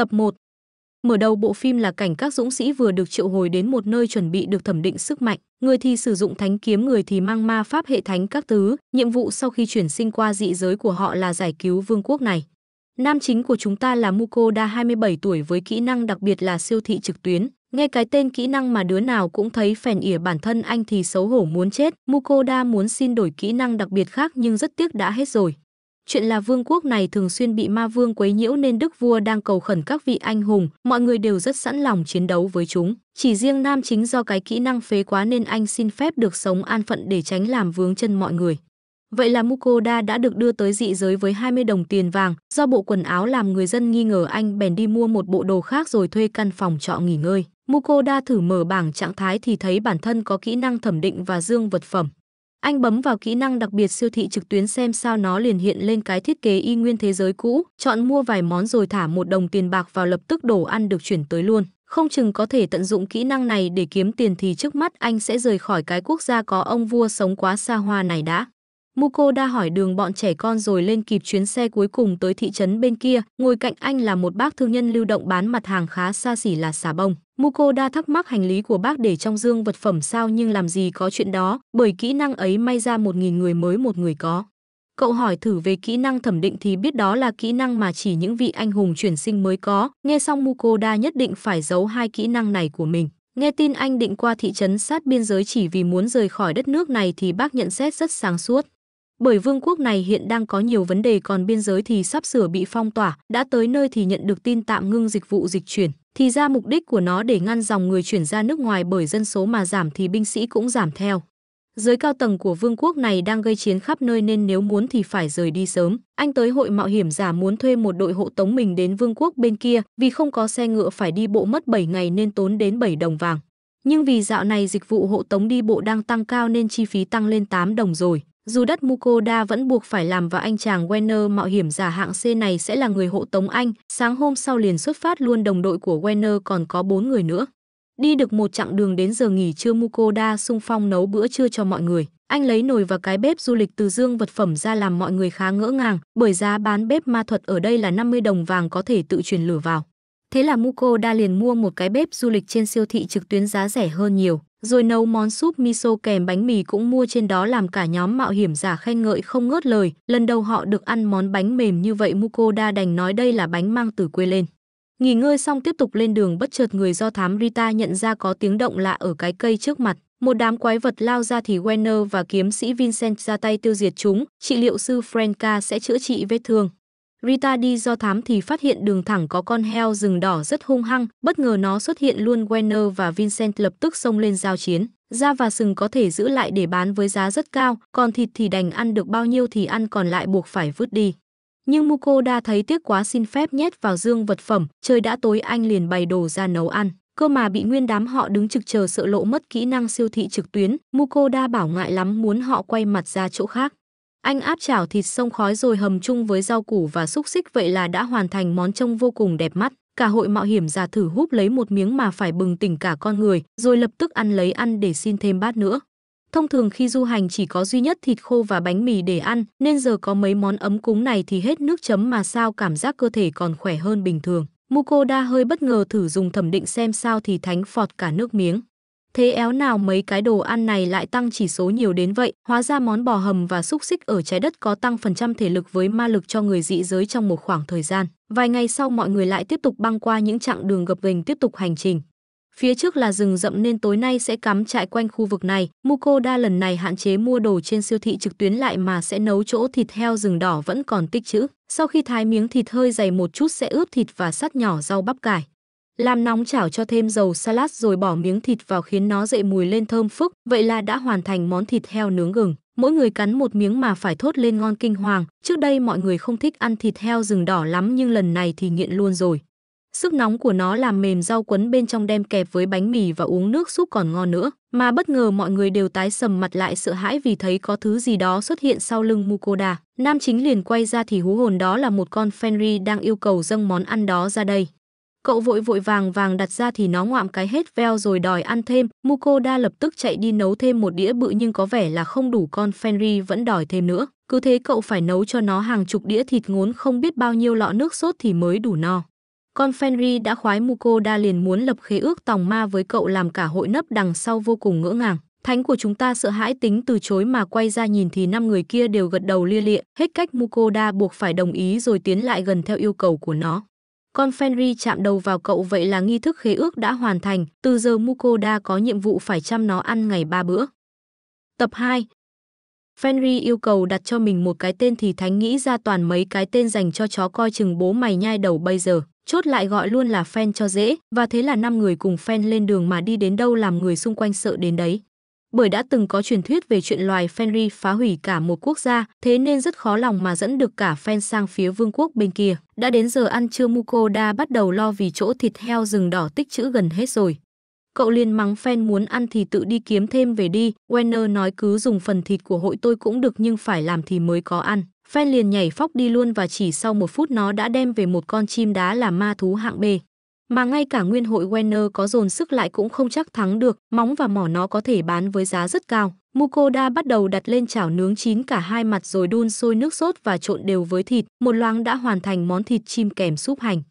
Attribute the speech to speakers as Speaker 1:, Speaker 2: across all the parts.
Speaker 1: Tập 1 Mở đầu bộ phim là cảnh các dũng sĩ vừa được triệu hồi đến một nơi chuẩn bị được thẩm định sức mạnh, người thì sử dụng thánh kiếm, người thì mang ma pháp hệ thánh các thứ, nhiệm vụ sau khi chuyển sinh qua dị giới của họ là giải cứu vương quốc này. Nam chính của chúng ta là Muko Mukoda 27 tuổi với kỹ năng đặc biệt là siêu thị trực tuyến, nghe cái tên kỹ năng mà đứa nào cũng thấy phèn ỉa bản thân anh thì xấu hổ muốn chết, Mukoda muốn xin đổi kỹ năng đặc biệt khác nhưng rất tiếc đã hết rồi. Chuyện là vương quốc này thường xuyên bị ma vương quấy nhiễu nên đức vua đang cầu khẩn các vị anh hùng, mọi người đều rất sẵn lòng chiến đấu với chúng. Chỉ riêng nam chính do cái kỹ năng phế quá nên anh xin phép được sống an phận để tránh làm vướng chân mọi người. Vậy là Mukoda đã được đưa tới dị giới với 20 đồng tiền vàng, do bộ quần áo làm người dân nghi ngờ anh bèn đi mua một bộ đồ khác rồi thuê căn phòng trọ nghỉ ngơi. Mukoda thử mở bảng trạng thái thì thấy bản thân có kỹ năng thẩm định và dương vật phẩm. Anh bấm vào kỹ năng đặc biệt siêu thị trực tuyến xem sao nó liền hiện lên cái thiết kế y nguyên thế giới cũ, chọn mua vài món rồi thả một đồng tiền bạc vào lập tức đồ ăn được chuyển tới luôn. Không chừng có thể tận dụng kỹ năng này để kiếm tiền thì trước mắt anh sẽ rời khỏi cái quốc gia có ông vua sống quá xa hoa này đã. Muko đã hỏi đường bọn trẻ con rồi lên kịp chuyến xe cuối cùng tới thị trấn bên kia, ngồi cạnh anh là một bác thương nhân lưu động bán mặt hàng khá xa xỉ là xà bông. Muko đã thắc mắc hành lý của bác để trong dương vật phẩm sao nhưng làm gì có chuyện đó, bởi kỹ năng ấy may ra một nghìn người mới một người có. Cậu hỏi thử về kỹ năng thẩm định thì biết đó là kỹ năng mà chỉ những vị anh hùng chuyển sinh mới có, nghe xong Muko đã nhất định phải giấu hai kỹ năng này của mình. Nghe tin anh định qua thị trấn sát biên giới chỉ vì muốn rời khỏi đất nước này thì bác nhận xét rất sáng suốt bởi vương quốc này hiện đang có nhiều vấn đề còn biên giới thì sắp sửa bị phong tỏa, đã tới nơi thì nhận được tin tạm ngưng dịch vụ dịch chuyển. Thì ra mục đích của nó để ngăn dòng người chuyển ra nước ngoài bởi dân số mà giảm thì binh sĩ cũng giảm theo. Giới cao tầng của vương quốc này đang gây chiến khắp nơi nên nếu muốn thì phải rời đi sớm. Anh tới hội mạo hiểm giả muốn thuê một đội hộ tống mình đến vương quốc bên kia, vì không có xe ngựa phải đi bộ mất 7 ngày nên tốn đến 7 đồng vàng. Nhưng vì dạo này dịch vụ hộ tống đi bộ đang tăng cao nên chi phí tăng lên 8 đồng rồi dù đất Mukoda vẫn buộc phải làm và anh chàng Werner mạo hiểm giả hạng C này sẽ là người hộ tống anh, sáng hôm sau liền xuất phát luôn đồng đội của Werner còn có 4 người nữa. Đi được một chặng đường đến giờ nghỉ trưa Mukoda sung phong nấu bữa trưa cho mọi người. Anh lấy nồi và cái bếp du lịch từ dương vật phẩm ra làm mọi người khá ngỡ ngàng, bởi giá bán bếp ma thuật ở đây là 50 đồng vàng có thể tự truyền lửa vào. Thế là Mukoda liền mua một cái bếp du lịch trên siêu thị trực tuyến giá rẻ hơn nhiều. Rồi nấu món súp miso kèm bánh mì cũng mua trên đó làm cả nhóm mạo hiểm giả khen ngợi không ngớt lời. Lần đầu họ được ăn món bánh mềm như vậy Mukoda đành nói đây là bánh mang từ quê lên. Nghỉ ngơi xong tiếp tục lên đường bất chợt người do thám Rita nhận ra có tiếng động lạ ở cái cây trước mặt. Một đám quái vật lao ra thì Werner và kiếm sĩ Vincent ra tay tiêu diệt chúng, trị liệu sư Franka sẽ chữa trị vết thương. Rita đi do thám thì phát hiện đường thẳng có con heo rừng đỏ rất hung hăng, bất ngờ nó xuất hiện luôn Werner và Vincent lập tức xông lên giao chiến. Da và sừng có thể giữ lại để bán với giá rất cao, còn thịt thì đành ăn được bao nhiêu thì ăn còn lại buộc phải vứt đi. Nhưng Mukoda thấy tiếc quá xin phép nhét vào dương vật phẩm, trời đã tối anh liền bày đồ ra nấu ăn. Cơ mà bị nguyên đám họ đứng trực chờ sợ lộ mất kỹ năng siêu thị trực tuyến, Mukoda bảo ngại lắm muốn họ quay mặt ra chỗ khác. Anh áp chảo thịt sông khói rồi hầm chung với rau củ và xúc xích vậy là đã hoàn thành món trông vô cùng đẹp mắt. Cả hội mạo hiểm giả thử húp lấy một miếng mà phải bừng tỉnh cả con người, rồi lập tức ăn lấy ăn để xin thêm bát nữa. Thông thường khi du hành chỉ có duy nhất thịt khô và bánh mì để ăn, nên giờ có mấy món ấm cúng này thì hết nước chấm mà sao cảm giác cơ thể còn khỏe hơn bình thường. Mukoda hơi bất ngờ thử dùng thẩm định xem sao thì thánh phọt cả nước miếng. Thế éo nào mấy cái đồ ăn này lại tăng chỉ số nhiều đến vậy, hóa ra món bò hầm và xúc xích ở trái đất có tăng phần trăm thể lực với ma lực cho người dị giới trong một khoảng thời gian. Vài ngày sau mọi người lại tiếp tục băng qua những chặng đường gập ghềnh tiếp tục hành trình. Phía trước là rừng rậm nên tối nay sẽ cắm trại quanh khu vực này. muko đa lần này hạn chế mua đồ trên siêu thị trực tuyến lại mà sẽ nấu chỗ thịt heo rừng đỏ vẫn còn tích trữ. Sau khi thái miếng thịt hơi dày một chút sẽ ướp thịt và sắt nhỏ rau bắp cải. Làm nóng chảo cho thêm dầu salad rồi bỏ miếng thịt vào khiến nó dậy mùi lên thơm phức, vậy là đã hoàn thành món thịt heo nướng gừng. Mỗi người cắn một miếng mà phải thốt lên ngon kinh hoàng, trước đây mọi người không thích ăn thịt heo rừng đỏ lắm nhưng lần này thì nghiện luôn rồi. Sức nóng của nó làm mềm rau quấn bên trong đem kẹp với bánh mì và uống nước súp còn ngon nữa. Mà bất ngờ mọi người đều tái sầm mặt lại sợ hãi vì thấy có thứ gì đó xuất hiện sau lưng Mukoda. Nam chính liền quay ra thì hú hồn đó là một con Fenry đang yêu cầu dâng món ăn đó ra đây. Cậu vội vội vàng vàng đặt ra thì nó ngoạm cái hết veo rồi đòi ăn thêm. Mukoda lập tức chạy đi nấu thêm một đĩa bự nhưng có vẻ là không đủ con Fenry vẫn đòi thêm nữa. Cứ thế cậu phải nấu cho nó hàng chục đĩa thịt ngốn không biết bao nhiêu lọ nước sốt thì mới đủ no. Con Fenry đã khoái Mukoda liền muốn lập khế ước tòng ma với cậu làm cả hội nấp đằng sau vô cùng ngỡ ngàng. Thánh của chúng ta sợ hãi tính từ chối mà quay ra nhìn thì năm người kia đều gật đầu lia lịa, hết cách Mukoda buộc phải đồng ý rồi tiến lại gần theo yêu cầu của nó. Con Fenri chạm đầu vào cậu vậy là nghi thức khế ước đã hoàn thành, từ giờ Mukoda có nhiệm vụ phải chăm nó ăn ngày ba bữa. Tập 2 Fenri yêu cầu đặt cho mình một cái tên thì Thánh nghĩ ra toàn mấy cái tên dành cho chó coi chừng bố mày nhai đầu bây giờ. Chốt lại gọi luôn là Fen cho dễ, và thế là năm người cùng Fen lên đường mà đi đến đâu làm người xung quanh sợ đến đấy bởi đã từng có truyền thuyết về chuyện loài Fenri phá hủy cả một quốc gia, thế nên rất khó lòng mà dẫn được cả Fen sang phía vương quốc bên kia. Đã đến giờ ăn trưa Mukoda bắt đầu lo vì chỗ thịt heo rừng đỏ tích trữ gần hết rồi. Cậu liền mắng Fen muốn ăn thì tự đi kiếm thêm về đi, Werner nói cứ dùng phần thịt của hội tôi cũng được nhưng phải làm thì mới có ăn. Fen liền nhảy phóc đi luôn và chỉ sau một phút nó đã đem về một con chim đá là ma thú hạng B mà ngay cả nguyên hội Werner có dồn sức lại cũng không chắc thắng được, móng và mỏ nó có thể bán với giá rất cao. Mukoda bắt đầu đặt lên chảo nướng chín cả hai mặt rồi đun sôi nước sốt và trộn đều với thịt, một loáng đã hoàn thành món thịt chim kèm súp hành.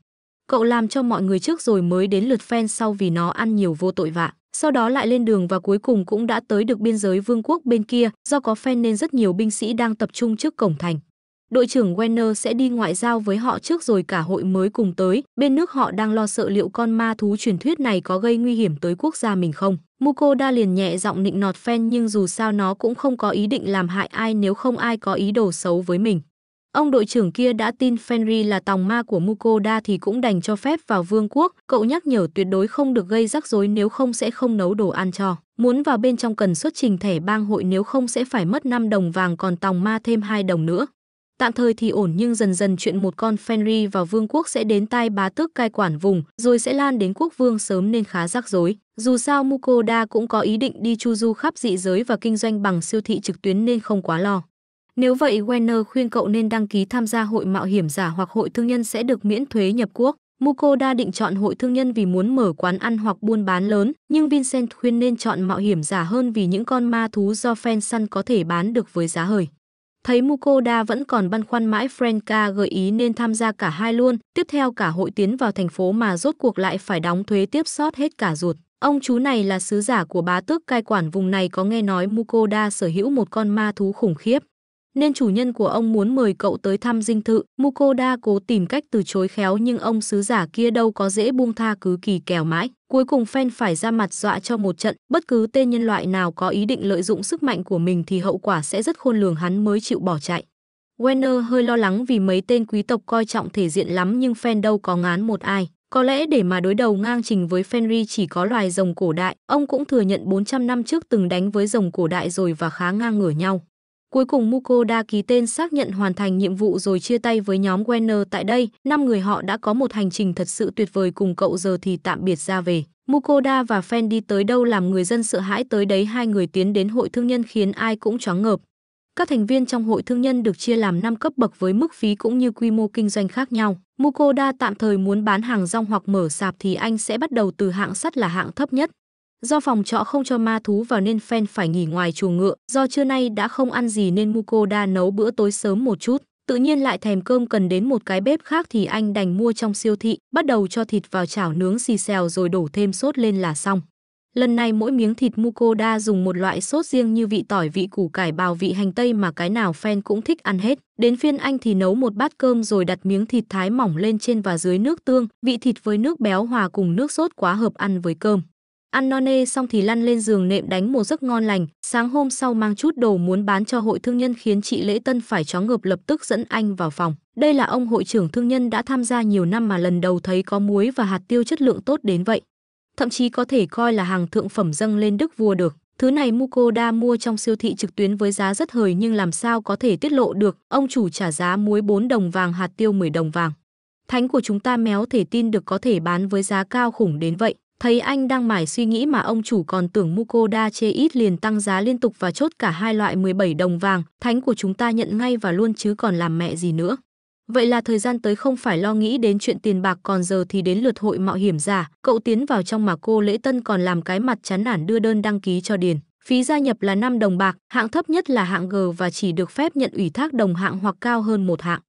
Speaker 1: Cậu làm cho mọi người trước rồi mới đến lượt fan sau vì nó ăn nhiều vô tội vạ. Sau đó lại lên đường và cuối cùng cũng đã tới được biên giới vương quốc bên kia, do có fan nên rất nhiều binh sĩ đang tập trung trước cổng thành đội trưởng Werner sẽ đi ngoại giao với họ trước rồi cả hội mới cùng tới. Bên nước họ đang lo sợ liệu con ma thú truyền thuyết này có gây nguy hiểm tới quốc gia mình không. Mukoda liền nhẹ giọng nịnh nọt fan nhưng dù sao nó cũng không có ý định làm hại ai nếu không ai có ý đồ xấu với mình. Ông đội trưởng kia đã tin Fenry là tòng ma của Mukoda thì cũng đành cho phép vào vương quốc. Cậu nhắc nhở tuyệt đối không được gây rắc rối nếu không sẽ không nấu đồ ăn cho. Muốn vào bên trong cần xuất trình thẻ bang hội nếu không sẽ phải mất 5 đồng vàng còn tòng ma thêm 2 đồng nữa. Tạm thời thì ổn nhưng dần dần chuyện một con Fenry vào vương quốc sẽ đến tai bá tước cai quản vùng, rồi sẽ lan đến quốc vương sớm nên khá rắc rối. Dù sao Mukoda cũng có ý định đi chu du khắp dị giới và kinh doanh bằng siêu thị trực tuyến nên không quá lo. Nếu vậy, Werner khuyên cậu nên đăng ký tham gia hội mạo hiểm giả hoặc hội thương nhân sẽ được miễn thuế nhập quốc. Mukoda định chọn hội thương nhân vì muốn mở quán ăn hoặc buôn bán lớn, nhưng Vincent khuyên nên chọn mạo hiểm giả hơn vì những con ma thú do fan săn có thể bán được với giá hời. Thấy Mukoda vẫn còn băn khoăn mãi Franka gợi ý nên tham gia cả hai luôn, tiếp theo cả hội tiến vào thành phố mà rốt cuộc lại phải đóng thuế tiếp sót hết cả ruột. Ông chú này là sứ giả của bá tước cai quản vùng này có nghe nói Mukoda sở hữu một con ma thú khủng khiếp nên chủ nhân của ông muốn mời cậu tới thăm dinh thự. Mukoda cố tìm cách từ chối khéo nhưng ông sứ giả kia đâu có dễ buông tha cứ kỳ kèo mãi. Cuối cùng Phen phải ra mặt dọa cho một trận, bất cứ tên nhân loại nào có ý định lợi dụng sức mạnh của mình thì hậu quả sẽ rất khôn lường hắn mới chịu bỏ chạy. Werner hơi lo lắng vì mấy tên quý tộc coi trọng thể diện lắm nhưng Phen đâu có ngán một ai. Có lẽ để mà đối đầu ngang trình với Fenry chỉ có loài rồng cổ đại, ông cũng thừa nhận 400 năm trước từng đánh với rồng cổ đại rồi và khá ngang ngửa nhau. Cuối cùng Mukoda ký tên xác nhận hoàn thành nhiệm vụ rồi chia tay với nhóm Werner tại đây. Năm người họ đã có một hành trình thật sự tuyệt vời cùng cậu giờ thì tạm biệt ra về. Mukoda và Fan đi tới đâu làm người dân sợ hãi tới đấy hai người tiến đến hội thương nhân khiến ai cũng choáng ngợp. Các thành viên trong hội thương nhân được chia làm 5 cấp bậc với mức phí cũng như quy mô kinh doanh khác nhau. Mukoda tạm thời muốn bán hàng rong hoặc mở sạp thì anh sẽ bắt đầu từ hạng sắt là hạng thấp nhất. Do phòng trọ không cho ma thú vào nên fan phải nghỉ ngoài chuồng ngựa. Do trưa nay đã không ăn gì nên Muko đã nấu bữa tối sớm một chút. Tự nhiên lại thèm cơm cần đến một cái bếp khác thì anh đành mua trong siêu thị, bắt đầu cho thịt vào chảo nướng xì xèo rồi đổ thêm sốt lên là xong. Lần này mỗi miếng thịt Muko đã dùng một loại sốt riêng như vị tỏi, vị củ cải, bào, vị hành tây mà cái nào fan cũng thích ăn hết. Đến phiên anh thì nấu một bát cơm rồi đặt miếng thịt thái mỏng lên trên và dưới nước tương, vị thịt với nước béo hòa cùng nước sốt quá hợp ăn với cơm. Ăn no nê xong thì lăn lên giường nệm đánh một giấc ngon lành, sáng hôm sau mang chút đồ muốn bán cho hội thương nhân khiến chị Lễ Tân phải chó ngợp lập tức dẫn anh vào phòng. Đây là ông hội trưởng thương nhân đã tham gia nhiều năm mà lần đầu thấy có muối và hạt tiêu chất lượng tốt đến vậy. Thậm chí có thể coi là hàng thượng phẩm dâng lên đức vua được. Thứ này Muko Mukoda mua trong siêu thị trực tuyến với giá rất hời nhưng làm sao có thể tiết lộ được, ông chủ trả giá muối 4 đồng vàng hạt tiêu 10 đồng vàng. Thánh của chúng ta méo thể tin được có thể bán với giá cao khủng đến vậy. Thấy anh đang mải suy nghĩ mà ông chủ còn tưởng Mukoda chê ít liền tăng giá liên tục và chốt cả hai loại 17 đồng vàng, thánh của chúng ta nhận ngay và luôn chứ còn làm mẹ gì nữa. Vậy là thời gian tới không phải lo nghĩ đến chuyện tiền bạc còn giờ thì đến lượt hội mạo hiểm giả, cậu tiến vào trong mà cô Lễ Tân còn làm cái mặt chán nản đưa đơn đăng ký cho Điền. Phí gia nhập là 5 đồng bạc, hạng thấp nhất là hạng G và chỉ được phép nhận ủy thác đồng hạng hoặc cao hơn một hạng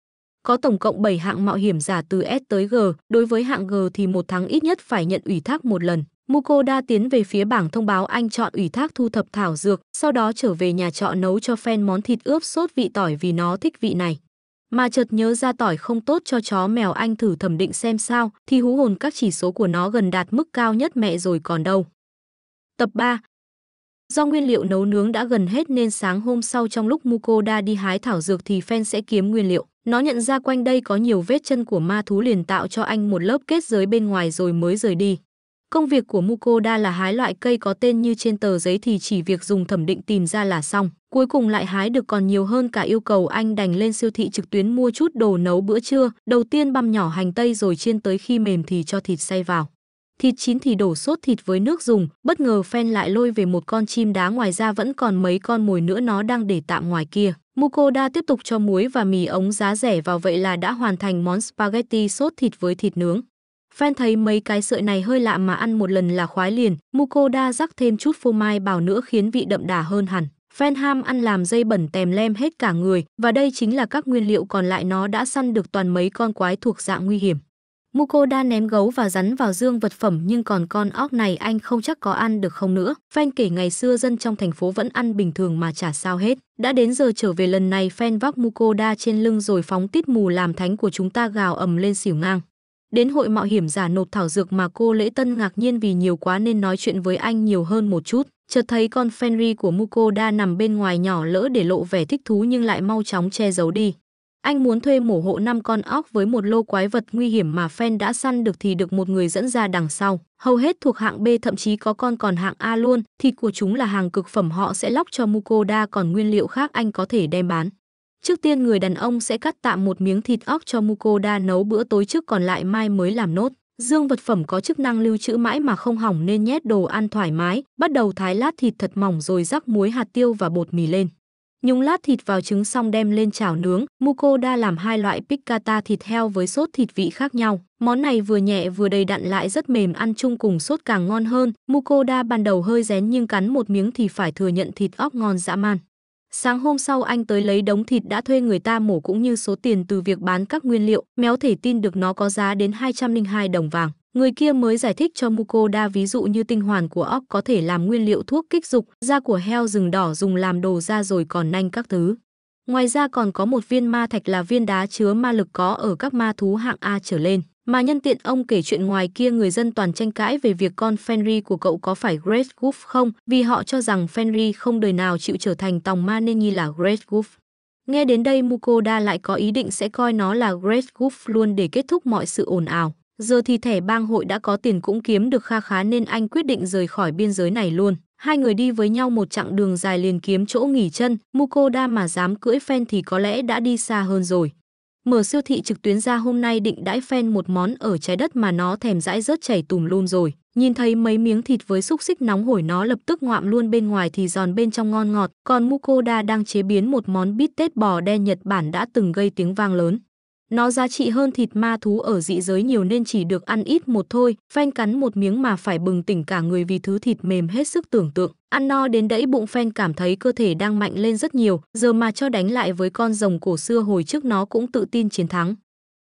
Speaker 1: có tổng cộng 7 hạng mạo hiểm giả từ S tới G, đối với hạng G thì một tháng ít nhất phải nhận ủy thác một lần. Mukoda tiến về phía bảng thông báo anh chọn ủy thác thu thập thảo dược, sau đó trở về nhà trọ nấu cho fan món thịt ướp sốt vị tỏi vì nó thích vị này. Mà chợt nhớ ra tỏi không tốt cho chó mèo anh thử thẩm định xem sao, thì hú hồn các chỉ số của nó gần đạt mức cao nhất mẹ rồi còn đâu. Tập 3 Do nguyên liệu nấu nướng đã gần hết nên sáng hôm sau trong lúc Mukoda đi hái thảo dược thì fan sẽ kiếm nguyên liệu. Nó nhận ra quanh đây có nhiều vết chân của ma thú liền tạo cho anh một lớp kết giới bên ngoài rồi mới rời đi. Công việc của Mukoda là hái loại cây có tên như trên tờ giấy thì chỉ việc dùng thẩm định tìm ra là xong. Cuối cùng lại hái được còn nhiều hơn cả yêu cầu anh đành lên siêu thị trực tuyến mua chút đồ nấu bữa trưa. Đầu tiên băm nhỏ hành tây rồi chiên tới khi mềm thì cho thịt xay vào. Thịt chín thì đổ sốt thịt với nước dùng, bất ngờ Phen lại lôi về một con chim đá ngoài ra vẫn còn mấy con mồi nữa nó đang để tạm ngoài kia. Mukoda tiếp tục cho muối và mì ống giá rẻ vào vậy là đã hoàn thành món spaghetti sốt thịt với thịt nướng. Fan thấy mấy cái sợi này hơi lạ mà ăn một lần là khoái liền, Mukoda rắc thêm chút phô mai bào nữa khiến vị đậm đà hơn hẳn. Fan ham ăn làm dây bẩn tèm lem hết cả người và đây chính là các nguyên liệu còn lại nó đã săn được toàn mấy con quái thuộc dạng nguy hiểm. Muko Mukoda ném gấu và rắn vào dương vật phẩm nhưng còn con óc này anh không chắc có ăn được không nữa. Fan kể ngày xưa dân trong thành phố vẫn ăn bình thường mà chả sao hết. Đã đến giờ trở về lần này fan vác Muko Mukoda trên lưng rồi phóng tít mù làm thánh của chúng ta gào ầm lên xỉu ngang. Đến hội mạo hiểm giả nộp thảo dược mà cô Lễ Tân ngạc nhiên vì nhiều quá nên nói chuyện với anh nhiều hơn một chút. Chợt thấy con Fenry của Muko Mukoda nằm bên ngoài nhỏ lỡ để lộ vẻ thích thú nhưng lại mau chóng che giấu đi. Anh muốn thuê mổ hộ 5 con óc với một lô quái vật nguy hiểm mà Fan đã săn được thì được một người dẫn ra đằng sau. Hầu hết thuộc hạng B thậm chí có con còn hạng A luôn, thịt của chúng là hàng cực phẩm họ sẽ lóc cho Mukoda còn nguyên liệu khác anh có thể đem bán. Trước tiên người đàn ông sẽ cắt tạm một miếng thịt óc cho Mukoda nấu bữa tối trước còn lại mai mới làm nốt. Dương vật phẩm có chức năng lưu trữ mãi mà không hỏng nên nhét đồ ăn thoải mái, bắt đầu thái lát thịt thật mỏng rồi rắc muối hạt tiêu và bột mì lên. Nhúng lát thịt vào trứng xong đem lên chảo nướng, mukoda làm hai loại piccata thịt heo với sốt thịt vị khác nhau. Món này vừa nhẹ vừa đầy đặn lại rất mềm ăn chung cùng sốt càng ngon hơn. Mukoda ban đầu hơi rén nhưng cắn một miếng thì phải thừa nhận thịt óc ngon dã man. Sáng hôm sau anh tới lấy đống thịt đã thuê người ta mổ cũng như số tiền từ việc bán các nguyên liệu, méo thể tin được nó có giá đến 202 đồng vàng. Người kia mới giải thích cho Mukoda ví dụ như tinh hoàn của óc có thể làm nguyên liệu thuốc kích dục, da của heo rừng đỏ dùng làm đồ da rồi còn nanh các thứ. Ngoài ra còn có một viên ma thạch là viên đá chứa ma lực có ở các ma thú hạng A trở lên. Mà nhân tiện ông kể chuyện ngoài kia người dân toàn tranh cãi về việc con Fenry của cậu có phải Great Goof không vì họ cho rằng Fenry không đời nào chịu trở thành tòng ma nên nghi là Great Goof. Nghe đến đây Mukoda lại có ý định sẽ coi nó là Great Goof luôn để kết thúc mọi sự ồn ào. Giờ thì thẻ bang hội đã có tiền cũng kiếm được kha khá nên anh quyết định rời khỏi biên giới này luôn. Hai người đi với nhau một chặng đường dài liền kiếm chỗ nghỉ chân, Mukoda mà dám cưỡi fan thì có lẽ đã đi xa hơn rồi. Mở siêu thị trực tuyến ra hôm nay định đãi fan một món ở trái đất mà nó thèm dãi rớt chảy tùm luôn rồi. Nhìn thấy mấy miếng thịt với xúc xích nóng hổi nó lập tức ngoạm luôn bên ngoài thì giòn bên trong ngon ngọt, còn Mukoda đang chế biến một món bít tết bò đen Nhật Bản đã từng gây tiếng vang lớn. Nó giá trị hơn thịt ma thú ở dị giới nhiều nên chỉ được ăn ít một thôi, phanh cắn một miếng mà phải bừng tỉnh cả người vì thứ thịt mềm hết sức tưởng tượng. Ăn no đến đẫy bụng phanh cảm thấy cơ thể đang mạnh lên rất nhiều, giờ mà cho đánh lại với con rồng cổ xưa hồi trước nó cũng tự tin chiến thắng.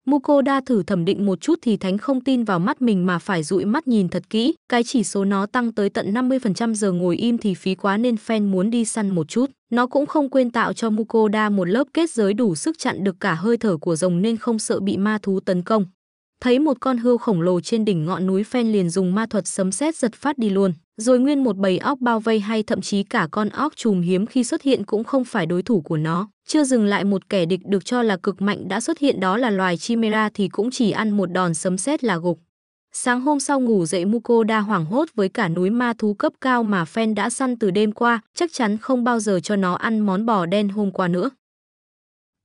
Speaker 1: Mukoda thử thẩm định một chút thì Thánh không tin vào mắt mình mà phải dụi mắt nhìn thật kỹ. Cái chỉ số nó tăng tới tận 50% giờ ngồi im thì phí quá nên fan muốn đi săn một chút. Nó cũng không quên tạo cho Mukoda một lớp kết giới đủ sức chặn được cả hơi thở của rồng nên không sợ bị ma thú tấn công. Thấy một con hươu khổng lồ trên đỉnh ngọn núi Phen liền dùng ma thuật sấm sét giật phát đi luôn rồi nguyên một bầy óc bao vây hay thậm chí cả con óc trùm hiếm khi xuất hiện cũng không phải đối thủ của nó. Chưa dừng lại một kẻ địch được cho là cực mạnh đã xuất hiện đó là loài chimera thì cũng chỉ ăn một đòn sấm sét là gục. Sáng hôm sau ngủ dậy Muko đa hoảng hốt với cả núi ma thú cấp cao mà Phen đã săn từ đêm qua, chắc chắn không bao giờ cho nó ăn món bò đen hôm qua nữa.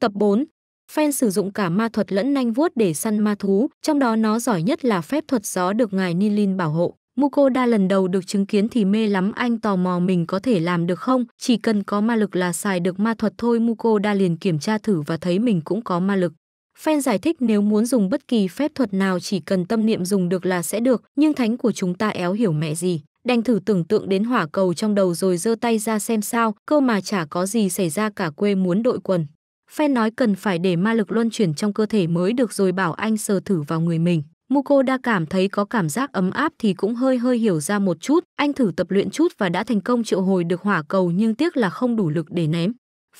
Speaker 1: Tập 4 Phen sử dụng cả ma thuật lẫn nanh vuốt để săn ma thú, trong đó nó giỏi nhất là phép thuật gió được ngài Nilin bảo hộ. Muko đa lần đầu được chứng kiến thì mê lắm anh tò mò mình có thể làm được không, chỉ cần có ma lực là xài được ma thuật thôi Muko đa liền kiểm tra thử và thấy mình cũng có ma lực. Fan giải thích nếu muốn dùng bất kỳ phép thuật nào chỉ cần tâm niệm dùng được là sẽ được, nhưng thánh của chúng ta éo hiểu mẹ gì. Đành thử tưởng tượng đến hỏa cầu trong đầu rồi giơ tay ra xem sao, cơ mà chả có gì xảy ra cả quê muốn đội quần. Fan nói cần phải để ma lực luân chuyển trong cơ thể mới được rồi bảo anh sờ thử vào người mình. Muko đã cảm thấy có cảm giác ấm áp thì cũng hơi hơi hiểu ra một chút, anh thử tập luyện chút và đã thành công triệu hồi được hỏa cầu nhưng tiếc là không đủ lực để ném.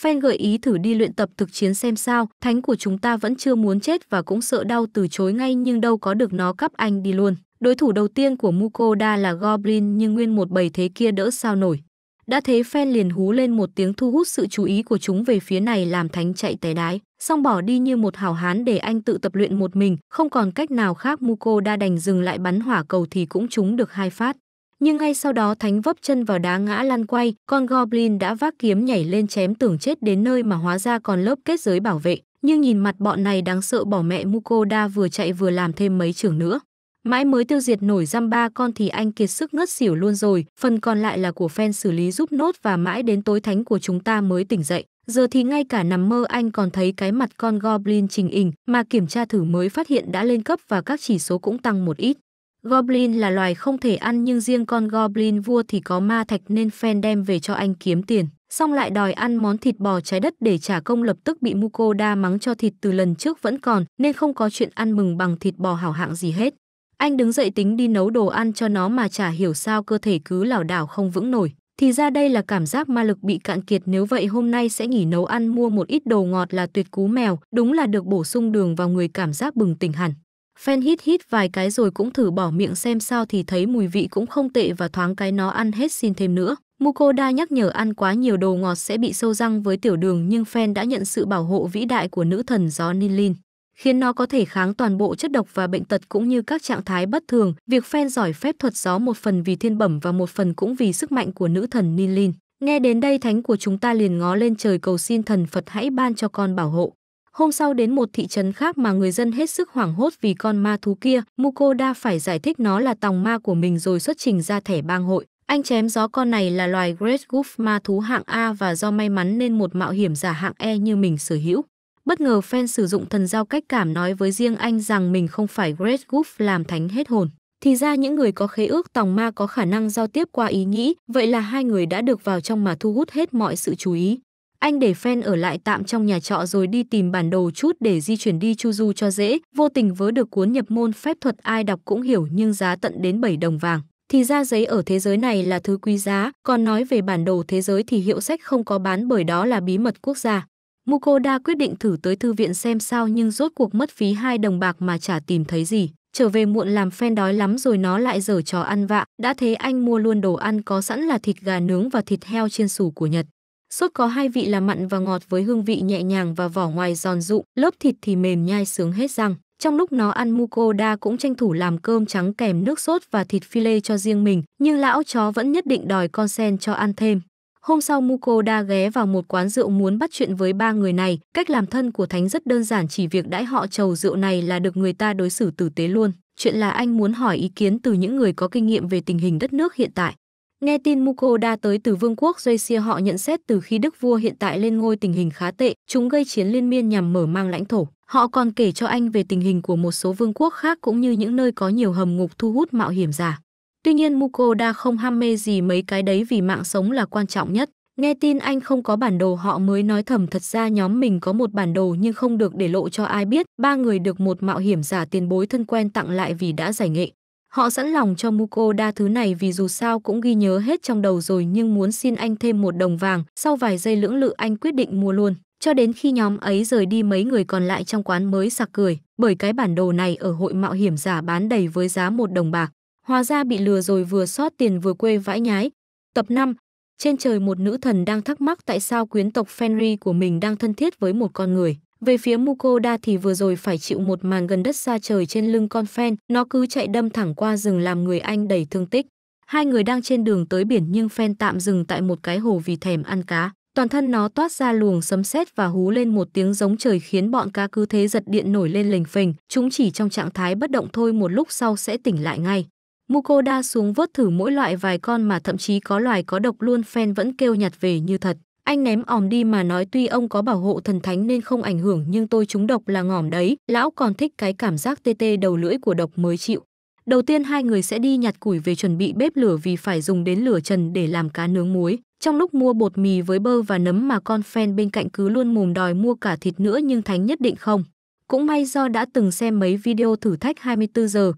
Speaker 1: Fan gợi ý thử đi luyện tập thực chiến xem sao, thánh của chúng ta vẫn chưa muốn chết và cũng sợ đau từ chối ngay nhưng đâu có được nó cắp anh đi luôn. Đối thủ đầu tiên của Mukoda là Goblin nhưng nguyên một bầy thế kia đỡ sao nổi. Đã thế fan liền hú lên một tiếng thu hút sự chú ý của chúng về phía này làm Thánh chạy té đái, xong bỏ đi như một hảo hán để anh tự tập luyện một mình, không còn cách nào khác Muko đã đành dừng lại bắn hỏa cầu thì cũng trúng được hai phát. Nhưng ngay sau đó Thánh vấp chân vào đá ngã lăn quay, con Goblin đã vác kiếm nhảy lên chém tưởng chết đến nơi mà hóa ra còn lớp kết giới bảo vệ. Nhưng nhìn mặt bọn này đáng sợ bỏ mẹ Mukoda vừa chạy vừa làm thêm mấy trường nữa. Mãi mới tiêu diệt nổi giam ba con thì anh kiệt sức ngất xỉu luôn rồi, phần còn lại là của fan xử lý giúp nốt và mãi đến tối thánh của chúng ta mới tỉnh dậy. Giờ thì ngay cả nằm mơ anh còn thấy cái mặt con Goblin trình hình mà kiểm tra thử mới phát hiện đã lên cấp và các chỉ số cũng tăng một ít. Goblin là loài không thể ăn nhưng riêng con Goblin vua thì có ma thạch nên fan đem về cho anh kiếm tiền. Xong lại đòi ăn món thịt bò trái đất để trả công lập tức bị Muko đa mắng cho thịt từ lần trước vẫn còn nên không có chuyện ăn mừng bằng thịt bò hảo hạng gì hết. Anh đứng dậy tính đi nấu đồ ăn cho nó mà chả hiểu sao cơ thể cứ lảo đảo không vững nổi. Thì ra đây là cảm giác ma lực bị cạn kiệt nếu vậy hôm nay sẽ nghỉ nấu ăn mua một ít đồ ngọt là tuyệt cú mèo, đúng là được bổ sung đường vào người cảm giác bừng tỉnh hẳn. Phen hít hít vài cái rồi cũng thử bỏ miệng xem sao thì thấy mùi vị cũng không tệ và thoáng cái nó ăn hết xin thêm nữa. Mukoda nhắc nhở ăn quá nhiều đồ ngọt sẽ bị sâu răng với tiểu đường nhưng Phen đã nhận sự bảo hộ vĩ đại của nữ thần gió Ninlin khiến nó có thể kháng toàn bộ chất độc và bệnh tật cũng như các trạng thái bất thường. Việc phen giỏi phép thuật gió một phần vì thiên bẩm và một phần cũng vì sức mạnh của nữ thần Nilin. Nghe đến đây thánh của chúng ta liền ngó lên trời cầu xin thần Phật hãy ban cho con bảo hộ. Hôm sau đến một thị trấn khác mà người dân hết sức hoảng hốt vì con ma thú kia, Mukoda phải giải thích nó là tòng ma của mình rồi xuất trình ra thẻ bang hội. Anh chém gió con này là loài Great Wolf ma thú hạng A và do may mắn nên một mạo hiểm giả hạng E như mình sở hữu. Bất ngờ fan sử dụng thần giao cách cảm nói với riêng anh rằng mình không phải Great Goof làm thánh hết hồn. Thì ra những người có khế ước tòng ma có khả năng giao tiếp qua ý nghĩ, vậy là hai người đã được vào trong mà thu hút hết mọi sự chú ý. Anh để fan ở lại tạm trong nhà trọ rồi đi tìm bản đồ chút để di chuyển đi Chu Du cho dễ, vô tình vớ được cuốn nhập môn phép thuật ai đọc cũng hiểu nhưng giá tận đến 7 đồng vàng. Thì ra giấy ở thế giới này là thứ quý giá, còn nói về bản đồ thế giới thì hiệu sách không có bán bởi đó là bí mật quốc gia. Mukoda quyết định thử tới thư viện xem sao nhưng rốt cuộc mất phí hai đồng bạc mà chả tìm thấy gì. Trở về muộn làm phen đói lắm rồi nó lại dở trò ăn vạ. Đã thế anh mua luôn đồ ăn có sẵn là thịt gà nướng và thịt heo chiên xù của Nhật. Sốt có hai vị là mặn và ngọt với hương vị nhẹ nhàng và vỏ ngoài giòn rụng. lớp thịt thì mềm nhai sướng hết răng. Trong lúc nó ăn Mukoda cũng tranh thủ làm cơm trắng kèm nước sốt và thịt phi lê cho riêng mình, nhưng lão chó vẫn nhất định đòi con sen cho ăn thêm. Hôm sau Mukoda ghé vào một quán rượu muốn bắt chuyện với ba người này. Cách làm thân của Thánh rất đơn giản chỉ việc đãi họ chầu rượu này là được người ta đối xử tử tế luôn. Chuyện là anh muốn hỏi ý kiến từ những người có kinh nghiệm về tình hình đất nước hiện tại. Nghe tin Mukoda tới từ vương quốc Joycia họ nhận xét từ khi đức vua hiện tại lên ngôi tình hình khá tệ, chúng gây chiến liên miên nhằm mở mang lãnh thổ. Họ còn kể cho anh về tình hình của một số vương quốc khác cũng như những nơi có nhiều hầm ngục thu hút mạo hiểm giả. Tuy nhiên Mukoda không ham mê gì mấy cái đấy vì mạng sống là quan trọng nhất. Nghe tin anh không có bản đồ họ mới nói thầm thật ra nhóm mình có một bản đồ nhưng không được để lộ cho ai biết. Ba người được một mạo hiểm giả tiền bối thân quen tặng lại vì đã giải nghệ. Họ sẵn lòng cho Mukoda thứ này vì dù sao cũng ghi nhớ hết trong đầu rồi nhưng muốn xin anh thêm một đồng vàng. Sau vài giây lưỡng lự anh quyết định mua luôn. Cho đến khi nhóm ấy rời đi mấy người còn lại trong quán mới sặc cười bởi cái bản đồ này ở hội mạo hiểm giả bán đầy với giá một đồng bạc. Hóa ra bị lừa rồi vừa sót tiền vừa quê vãi nhái. Tập 5. Trên trời một nữ thần đang thắc mắc tại sao quyến tộc Fenry của mình đang thân thiết với một con người. Về phía Mukoda thì vừa rồi phải chịu một màn gần đất xa trời trên lưng con Fen, nó cứ chạy đâm thẳng qua rừng làm người anh đầy thương tích. Hai người đang trên đường tới biển nhưng Fen tạm dừng tại một cái hồ vì thèm ăn cá. Toàn thân nó toát ra luồng sấm sét và hú lên một tiếng giống trời khiến bọn cá cứ thế giật điện nổi lên lình phình. Chúng chỉ trong trạng thái bất động thôi một lúc sau sẽ tỉnh lại ngay. Mukoda xuống vớt thử mỗi loại vài con mà thậm chí có loài có độc luôn phen vẫn kêu nhặt về như thật. Anh ném ỏm đi mà nói tuy ông có bảo hộ thần thánh nên không ảnh hưởng nhưng tôi trúng độc là ngỏm đấy. Lão còn thích cái cảm giác tê tê đầu lưỡi của độc mới chịu. Đầu tiên hai người sẽ đi nhặt củi về chuẩn bị bếp lửa vì phải dùng đến lửa trần để làm cá nướng muối. Trong lúc mua bột mì với bơ và nấm mà con fan bên cạnh cứ luôn mồm đòi mua cả thịt nữa nhưng Thánh nhất định không. Cũng may do đã từng xem mấy video thử thách 24 giờ,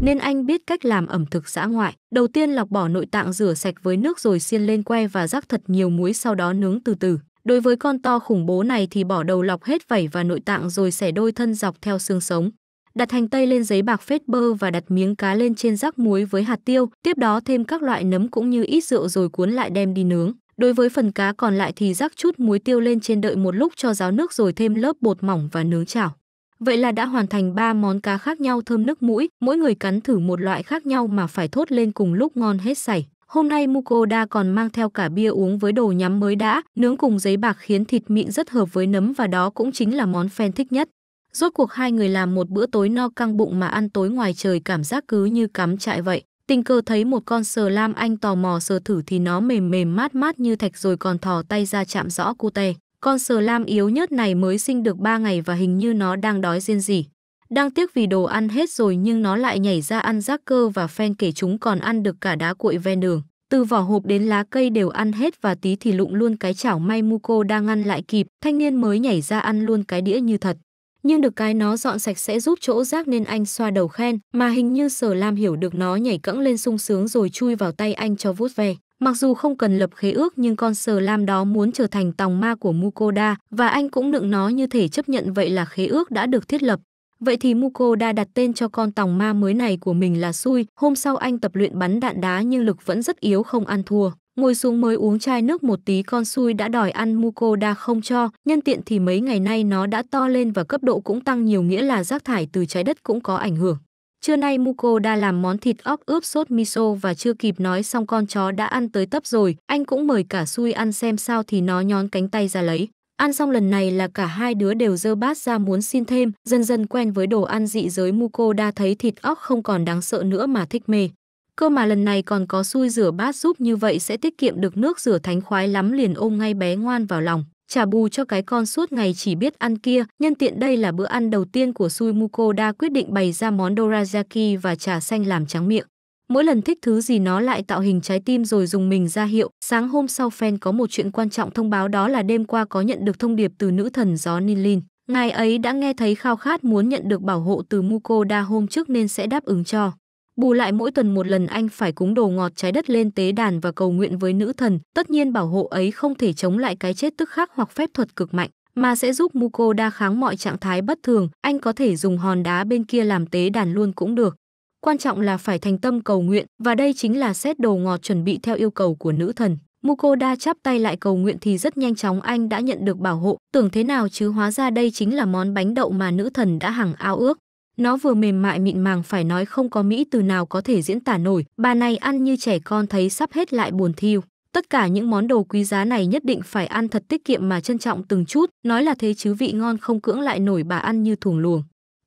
Speaker 1: nên anh biết cách làm ẩm thực xã ngoại. Đầu tiên lọc bỏ nội tạng rửa sạch với nước rồi xiên lên que và rắc thật nhiều muối sau đó nướng từ từ. Đối với con to khủng bố này thì bỏ đầu lọc hết vảy và nội tạng rồi xẻ đôi thân dọc theo xương sống. Đặt hành tây lên giấy bạc phết bơ và đặt miếng cá lên trên rắc muối với hạt tiêu, tiếp đó thêm các loại nấm cũng như ít rượu rồi cuốn lại đem đi nướng. Đối với phần cá còn lại thì rắc chút muối tiêu lên trên đợi một lúc cho ráo nước rồi thêm lớp bột mỏng và nướng chảo. Vậy là đã hoàn thành 3 món cá khác nhau thơm nước mũi, mỗi người cắn thử một loại khác nhau mà phải thốt lên cùng lúc ngon hết sảy. Hôm nay Mukoda còn mang theo cả bia uống với đồ nhắm mới đã, nướng cùng giấy bạc khiến thịt mịn rất hợp với nấm và đó cũng chính là món fan thích nhất. Rốt cuộc hai người làm một bữa tối no căng bụng mà ăn tối ngoài trời cảm giác cứ như cắm trại vậy. Tình cờ thấy một con sờ lam anh tò mò sờ thử thì nó mềm mềm mát mát như thạch rồi còn thò tay ra chạm rõ cute. Con sờ lam yếu nhất này mới sinh được 3 ngày và hình như nó đang đói riêng gì. Đang tiếc vì đồ ăn hết rồi nhưng nó lại nhảy ra ăn rác cơ và phen kể chúng còn ăn được cả đá cuội ven đường. Từ vỏ hộp đến lá cây đều ăn hết và tí thì lụng luôn cái chảo may mu cô đang ngăn lại kịp, thanh niên mới nhảy ra ăn luôn cái đĩa như thật. Nhưng được cái nó dọn sạch sẽ giúp chỗ rác nên anh xoa đầu khen, mà hình như sở Lam hiểu được nó nhảy cẫng lên sung sướng rồi chui vào tay anh cho vuốt ve. Mặc dù không cần lập khế ước nhưng con sờ lam đó muốn trở thành tòng ma của Mukoda và anh cũng đựng nó như thể chấp nhận vậy là khế ước đã được thiết lập. Vậy thì Mukoda đặt tên cho con tòng ma mới này của mình là Sui. Hôm sau anh tập luyện bắn đạn đá nhưng lực vẫn rất yếu không ăn thua. Ngồi xuống mới uống chai nước một tí con Sui đã đòi ăn Mukoda không cho. Nhân tiện thì mấy ngày nay nó đã to lên và cấp độ cũng tăng nhiều nghĩa là rác thải từ trái đất cũng có ảnh hưởng. Trưa nay Muko đã làm món thịt ốc ướp sốt miso và chưa kịp nói xong con chó đã ăn tới tấp rồi. Anh cũng mời cả Sui ăn xem sao thì nó nhón cánh tay ra lấy. Ăn xong lần này là cả hai đứa đều dơ bát ra muốn xin thêm. Dần dần quen với đồ ăn dị giới Muko đã thấy thịt ốc không còn đáng sợ nữa mà thích mê. Cơ mà lần này còn có Sui rửa bát giúp như vậy sẽ tiết kiệm được nước rửa thánh khoái lắm liền ôm ngay bé ngoan vào lòng trả bù cho cái con suốt ngày chỉ biết ăn kia. Nhân tiện đây là bữa ăn đầu tiên của Sui Muko Mukoda quyết định bày ra món dorazaki và trà xanh làm trắng miệng. Mỗi lần thích thứ gì nó lại tạo hình trái tim rồi dùng mình ra hiệu. Sáng hôm sau fan có một chuyện quan trọng thông báo đó là đêm qua có nhận được thông điệp từ nữ thần gió Ninlin. Ngài ấy đã nghe thấy khao khát muốn nhận được bảo hộ từ Muko Mukoda hôm trước nên sẽ đáp ứng cho. Bù lại mỗi tuần một lần anh phải cúng đồ ngọt trái đất lên tế đàn và cầu nguyện với nữ thần, tất nhiên bảo hộ ấy không thể chống lại cái chết tức khắc hoặc phép thuật cực mạnh mà sẽ giúp Muko đa kháng mọi trạng thái bất thường, anh có thể dùng hòn đá bên kia làm tế đàn luôn cũng được. Quan trọng là phải thành tâm cầu nguyện và đây chính là xét đồ ngọt chuẩn bị theo yêu cầu của nữ thần. Muko đa chắp tay lại cầu nguyện thì rất nhanh chóng anh đã nhận được bảo hộ, tưởng thế nào chứ hóa ra đây chính là món bánh đậu mà nữ thần đã hằng ao ước. Nó vừa mềm mại mịn màng phải nói không có mỹ từ nào có thể diễn tả nổi, bà này ăn như trẻ con thấy sắp hết lại buồn thiêu. Tất cả những món đồ quý giá này nhất định phải ăn thật tiết kiệm mà trân trọng từng chút, nói là thế chứ vị ngon không cưỡng lại nổi bà ăn như thuồng luồng.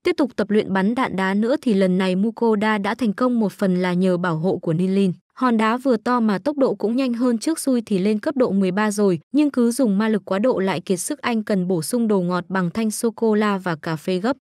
Speaker 1: Tiếp tục tập luyện bắn đạn đá nữa thì lần này Mukoda đã thành công một phần là nhờ bảo hộ của Ninlin Hòn đá vừa to mà tốc độ cũng nhanh hơn trước xui thì lên cấp độ 13 rồi, nhưng cứ dùng ma lực quá độ lại kiệt sức anh cần bổ sung đồ ngọt bằng thanh sô-cô-la và cà phê gấp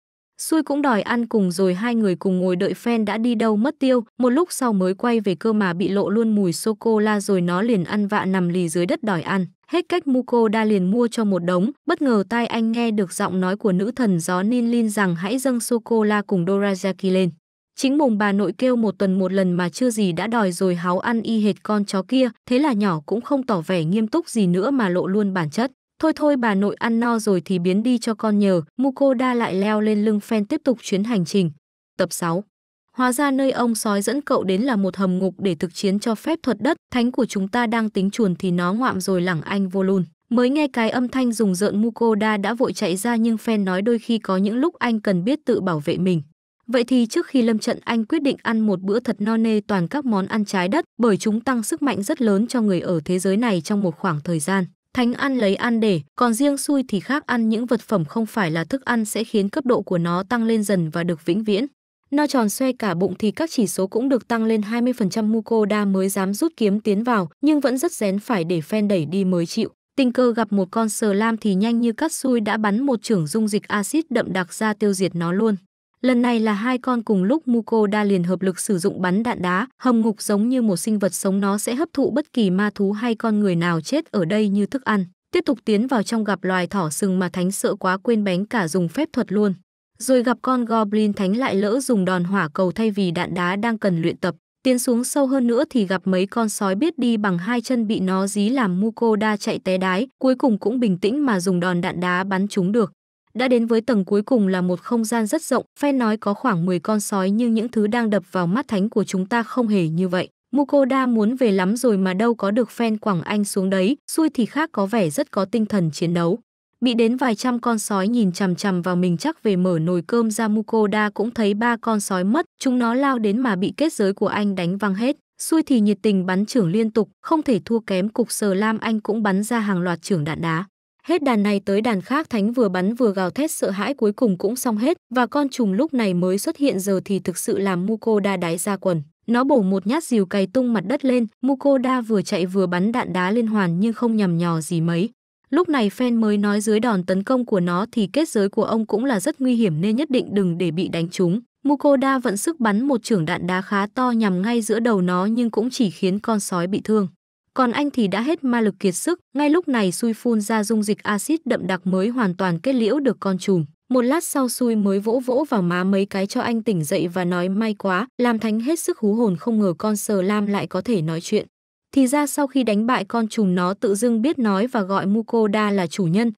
Speaker 1: xui cũng đòi ăn cùng rồi hai người cùng ngồi đợi fan đã đi đâu mất tiêu, một lúc sau mới quay về cơ mà bị lộ luôn mùi sô-cô-la rồi nó liền ăn vạ nằm lì dưới đất đòi ăn. Hết cách Muko đa liền mua cho một đống, bất ngờ tai anh nghe được giọng nói của nữ thần gió ninlin rằng hãy dâng sô-cô-la cùng dorazaki lên. Chính mồm bà nội kêu một tuần một lần mà chưa gì đã đòi rồi háo ăn y hệt con chó kia, thế là nhỏ cũng không tỏ vẻ nghiêm túc gì nữa mà lộ luôn bản chất. Thôi thôi bà nội ăn no rồi thì biến đi cho con nhờ, Mukoda lại leo lên lưng Phen tiếp tục chuyến hành trình. Tập 6 Hóa ra nơi ông sói dẫn cậu đến là một hầm ngục để thực chiến cho phép thuật đất, thánh của chúng ta đang tính chuồn thì nó ngoạm rồi lẳng anh vô lùn. Mới nghe cái âm thanh rùng rợn Mukoda đã vội chạy ra nhưng Phen nói đôi khi có những lúc anh cần biết tự bảo vệ mình. Vậy thì trước khi lâm trận anh quyết định ăn một bữa thật no nê toàn các món ăn trái đất bởi chúng tăng sức mạnh rất lớn cho người ở thế giới này trong một khoảng thời gian. Thánh ăn lấy ăn để, còn riêng xui thì khác ăn những vật phẩm không phải là thức ăn sẽ khiến cấp độ của nó tăng lên dần và được vĩnh viễn. No tròn xoay cả bụng thì các chỉ số cũng được tăng lên 20% Mukoda mới dám rút kiếm tiến vào, nhưng vẫn rất rén phải để phen đẩy đi mới chịu. Tình cờ gặp một con sờ lam thì nhanh như cắt xui đã bắn một trưởng dung dịch axit đậm đặc ra tiêu diệt nó luôn. Lần này là hai con cùng lúc Mukoda liền hợp lực sử dụng bắn đạn đá, hầm ngục giống như một sinh vật sống nó sẽ hấp thụ bất kỳ ma thú hay con người nào chết ở đây như thức ăn. Tiếp tục tiến vào trong gặp loài thỏ sừng mà thánh sợ quá quên bánh cả dùng phép thuật luôn. Rồi gặp con goblin thánh lại lỡ dùng đòn hỏa cầu thay vì đạn đá đang cần luyện tập. Tiến xuống sâu hơn nữa thì gặp mấy con sói biết đi bằng hai chân bị nó dí làm Mukoda chạy té đái, cuối cùng cũng bình tĩnh mà dùng đòn đạn đá bắn chúng được. Đã đến với tầng cuối cùng là một không gian rất rộng, Phen nói có khoảng 10 con sói nhưng những thứ đang đập vào mắt thánh của chúng ta không hề như vậy. Mukoda muốn về lắm rồi mà đâu có được phen Quảng Anh xuống đấy, xui thì khác có vẻ rất có tinh thần chiến đấu. Bị đến vài trăm con sói nhìn chằm chằm vào mình chắc về mở nồi cơm ra Mukoda cũng thấy ba con sói mất, chúng nó lao đến mà bị kết giới của anh đánh văng hết. Xui thì nhiệt tình bắn trưởng liên tục, không thể thua kém cục sờ lam anh cũng bắn ra hàng loạt trưởng đạn đá. Hết đàn này tới đàn khác Thánh vừa bắn vừa gào thét sợ hãi cuối cùng cũng xong hết và con trùng lúc này mới xuất hiện giờ thì thực sự làm Mukoda đái ra quần. Nó bổ một nhát dìu cày tung mặt đất lên, Mukoda vừa chạy vừa bắn đạn đá liên hoàn nhưng không nhầm nhò gì mấy. Lúc này Phen mới nói dưới đòn tấn công của nó thì kết giới của ông cũng là rất nguy hiểm nên nhất định đừng để bị đánh trúng. Mukoda vận sức bắn một trưởng đạn đá khá to nhằm ngay giữa đầu nó nhưng cũng chỉ khiến con sói bị thương còn anh thì đã hết ma lực kiệt sức, ngay lúc này xui phun ra dung dịch axit đậm đặc mới hoàn toàn kết liễu được con trùm. Một lát sau xui mới vỗ vỗ vào má mấy cái cho anh tỉnh dậy và nói may quá, làm thánh hết sức hú hồn không ngờ con sờ lam lại có thể nói chuyện. Thì ra sau khi đánh bại con trùm nó tự dưng biết nói và gọi Mukoda là chủ nhân.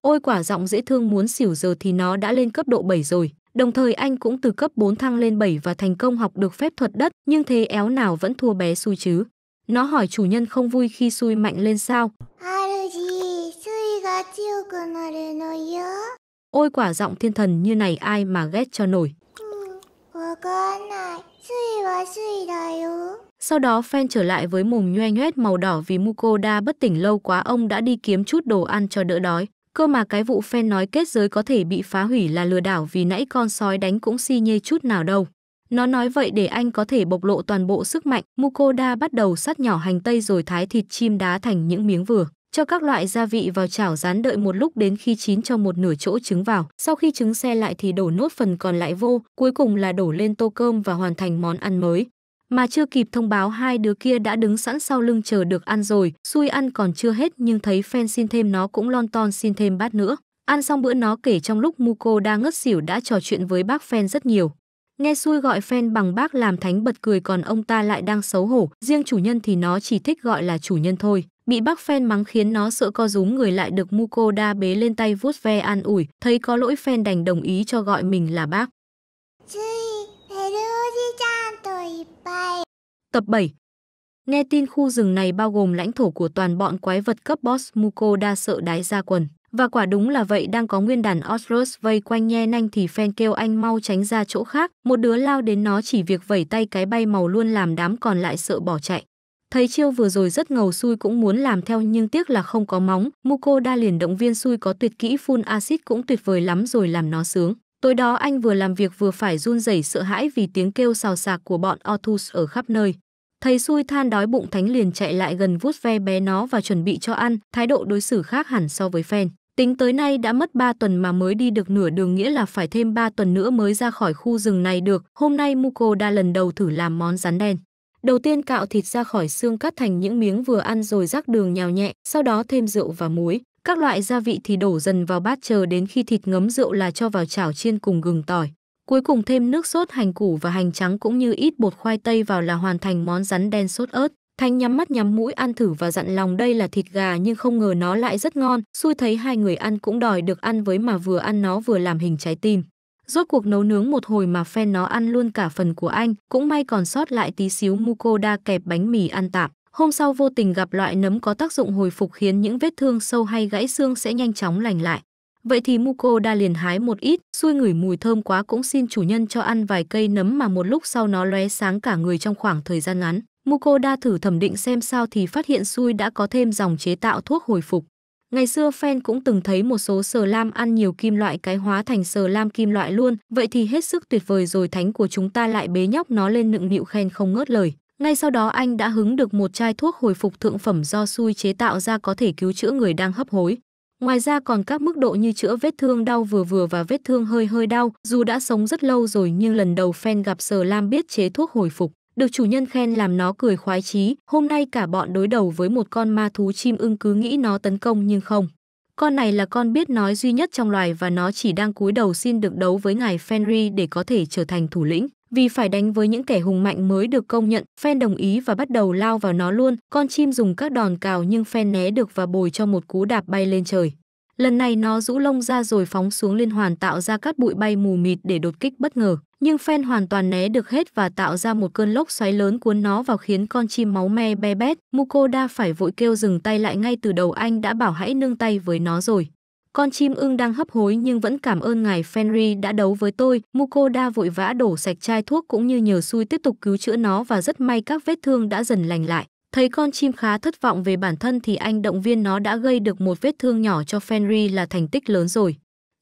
Speaker 1: Ôi quả giọng dễ thương muốn xỉu giờ thì nó đã lên cấp độ 7 rồi. Đồng thời anh cũng từ cấp 4 thăng lên 7 và thành công học được phép thuật đất, nhưng thế éo nào vẫn thua bé Xui chứ. Nó hỏi chủ nhân không vui khi Xui mạnh lên sao. Ôi quả giọng thiên thần như này ai mà ghét cho nổi. Sau đó fan trở lại với mồm nhoe nhoét màu đỏ vì Mukoda bất tỉnh lâu quá ông đã đi kiếm chút đồ ăn cho đỡ đói. Cơ mà cái vụ fan nói kết giới có thể bị phá hủy là lừa đảo vì nãy con sói đánh cũng si nhê chút nào đâu. Nó nói vậy để anh có thể bộc lộ toàn bộ sức mạnh. Mukoda bắt đầu sắt nhỏ hành tây rồi thái thịt chim đá thành những miếng vừa. Cho các loại gia vị vào chảo rán đợi một lúc đến khi chín cho một nửa chỗ trứng vào. Sau khi trứng xe lại thì đổ nốt phần còn lại vô, cuối cùng là đổ lên tô cơm và hoàn thành món ăn mới mà chưa kịp thông báo hai đứa kia đã đứng sẵn sau lưng chờ được ăn rồi, xui ăn còn chưa hết nhưng thấy fan xin thêm nó cũng lon ton xin thêm bát nữa. Ăn xong bữa nó kể trong lúc Muko đang ngất xỉu đã trò chuyện với bác fan rất nhiều. Nghe xui gọi fan bằng bác làm thánh bật cười còn ông ta lại đang xấu hổ, riêng chủ nhân thì nó chỉ thích gọi là chủ nhân thôi. Bị bác fan mắng khiến nó sợ co rúm người lại được đa bế lên tay vuốt ve an ủi, thấy có lỗi fan đành đồng ý cho gọi mình là bác. Tập 7 Nghe tin khu rừng này bao gồm lãnh thổ của toàn bọn quái vật cấp boss Muko đa sợ đái ra quần. Và quả đúng là vậy đang có nguyên đàn Osros vây quanh nhe nanh thì Phen kêu anh mau tránh ra chỗ khác. Một đứa lao đến nó chỉ việc vẩy tay cái bay màu luôn làm đám còn lại sợ bỏ chạy. Thấy chiêu vừa rồi rất ngầu xui cũng muốn làm theo nhưng tiếc là không có móng. Muko đa liền động viên xui có tuyệt kỹ phun axit cũng tuyệt vời lắm rồi làm nó sướng. Tối đó anh vừa làm việc vừa phải run rẩy sợ hãi vì tiếng kêu xào xạc của bọn Otus ở khắp nơi. Thấy xui than đói bụng Thánh liền chạy lại gần vuốt ve bé nó và chuẩn bị cho ăn, thái độ đối xử khác hẳn so với Phen. Tính tới nay đã mất 3 tuần mà mới đi được nửa đường nghĩa là phải thêm 3 tuần nữa mới ra khỏi khu rừng này được. Hôm nay Muko đã lần đầu thử làm món rắn đen. Đầu tiên cạo thịt ra khỏi xương cắt thành những miếng vừa ăn rồi rắc đường nhào nhẹ, sau đó thêm rượu và muối. Các loại gia vị thì đổ dần vào bát chờ đến khi thịt ngấm rượu là cho vào chảo chiên cùng gừng tỏi. Cuối cùng thêm nước sốt hành củ và hành trắng cũng như ít bột khoai tây vào là hoàn thành món rắn đen sốt ớt. Thanh nhắm mắt nhắm mũi ăn thử và dặn lòng đây là thịt gà nhưng không ngờ nó lại rất ngon. Xui thấy hai người ăn cũng đòi được ăn với mà vừa ăn nó vừa làm hình trái tim. Rốt cuộc nấu nướng một hồi mà phen nó ăn luôn cả phần của anh, cũng may còn sót lại tí xíu mucoda kẹp bánh mì ăn tạm. Hôm sau vô tình gặp loại nấm có tác dụng hồi phục khiến những vết thương sâu hay gãy xương sẽ nhanh chóng lành lại. Vậy thì Muko Mukoda liền hái một ít, xui ngửi mùi thơm quá cũng xin chủ nhân cho ăn vài cây nấm mà một lúc sau nó lóe sáng cả người trong khoảng thời gian ngắn. Muko Mukoda thử thẩm định xem sao thì phát hiện xui đã có thêm dòng chế tạo thuốc hồi phục. Ngày xưa Fan cũng từng thấy một số sờ lam ăn nhiều kim loại cái hóa thành sờ lam kim loại luôn, vậy thì hết sức tuyệt vời rồi thánh của chúng ta lại bế nhóc nó lên nựng nịu khen không ngớt lời. Ngay sau đó anh đã hứng được một chai thuốc hồi phục thượng phẩm do xui chế tạo ra có thể cứu chữa người đang hấp hối. Ngoài ra còn các mức độ như chữa vết thương đau vừa vừa và vết thương hơi hơi đau, dù đã sống rất lâu rồi nhưng lần đầu fan gặp Sờ Lam biết chế thuốc hồi phục, được chủ nhân khen làm nó cười khoái chí, hôm nay cả bọn đối đầu với một con ma thú chim ưng cứ nghĩ nó tấn công nhưng không. Con này là con biết nói duy nhất trong loài và nó chỉ đang cúi đầu xin được đấu với ngài Fenry để có thể trở thành thủ lĩnh vì phải đánh với những kẻ hùng mạnh mới được công nhận, Phen đồng ý và bắt đầu lao vào nó luôn, con chim dùng các đòn cào nhưng Phen né được và bồi cho một cú đạp bay lên trời. Lần này nó rũ lông ra rồi phóng xuống liên hoàn tạo ra các bụi bay mù mịt để đột kích bất ngờ, nhưng Phen hoàn toàn né được hết và tạo ra một cơn lốc xoáy lớn cuốn nó vào khiến con chim máu me be bét. Mukoda phải vội kêu dừng tay lại ngay từ đầu anh đã bảo hãy nương tay với nó rồi. Con chim ưng đang hấp hối nhưng vẫn cảm ơn ngài Fenry đã đấu với tôi. Mukoda vội vã đổ sạch chai thuốc cũng như nhờ xui tiếp tục cứu chữa nó và rất may các vết thương đã dần lành lại. Thấy con chim khá thất vọng về bản thân thì anh động viên nó đã gây được một vết thương nhỏ cho Fenry là thành tích lớn rồi.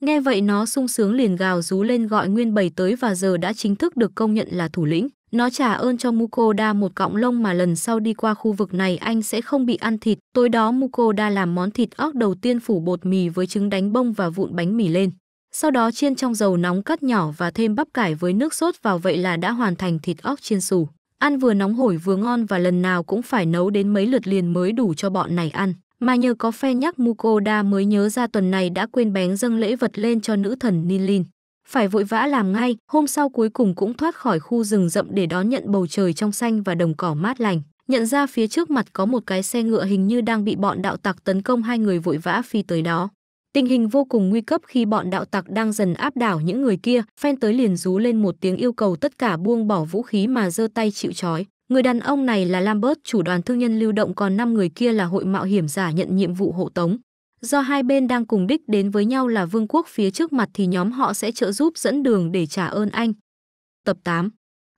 Speaker 1: Nghe vậy nó sung sướng liền gào rú lên gọi nguyên bầy tới và giờ đã chính thức được công nhận là thủ lĩnh. Nó trả ơn cho Mukoda một cọng lông mà lần sau đi qua khu vực này anh sẽ không bị ăn thịt. Tối đó Mukoda làm món thịt ốc đầu tiên phủ bột mì với trứng đánh bông và vụn bánh mì lên. Sau đó chiên trong dầu nóng cắt nhỏ và thêm bắp cải với nước sốt vào vậy là đã hoàn thành thịt ốc chiên xù. Ăn vừa nóng hổi vừa ngon và lần nào cũng phải nấu đến mấy lượt liền mới đủ cho bọn này ăn. Mà nhờ có phe nhắc Mukoda mới nhớ ra tuần này đã quên bén dâng lễ vật lên cho nữ thần Ninlin phải vội vã làm ngay, hôm sau cuối cùng cũng thoát khỏi khu rừng rậm để đón nhận bầu trời trong xanh và đồng cỏ mát lành. Nhận ra phía trước mặt có một cái xe ngựa hình như đang bị bọn đạo tặc tấn công hai người vội vã phi tới đó. Tình hình vô cùng nguy cấp khi bọn đạo tặc đang dần áp đảo những người kia, phen tới liền rú lên một tiếng yêu cầu tất cả buông bỏ vũ khí mà giơ tay chịu trói. Người đàn ông này là Lambert, chủ đoàn thương nhân lưu động còn năm người kia là hội mạo hiểm giả nhận nhiệm vụ hộ tống do hai bên đang cùng đích đến với nhau là vương quốc phía trước mặt thì nhóm họ sẽ trợ giúp dẫn đường để trả ơn anh. Tập 8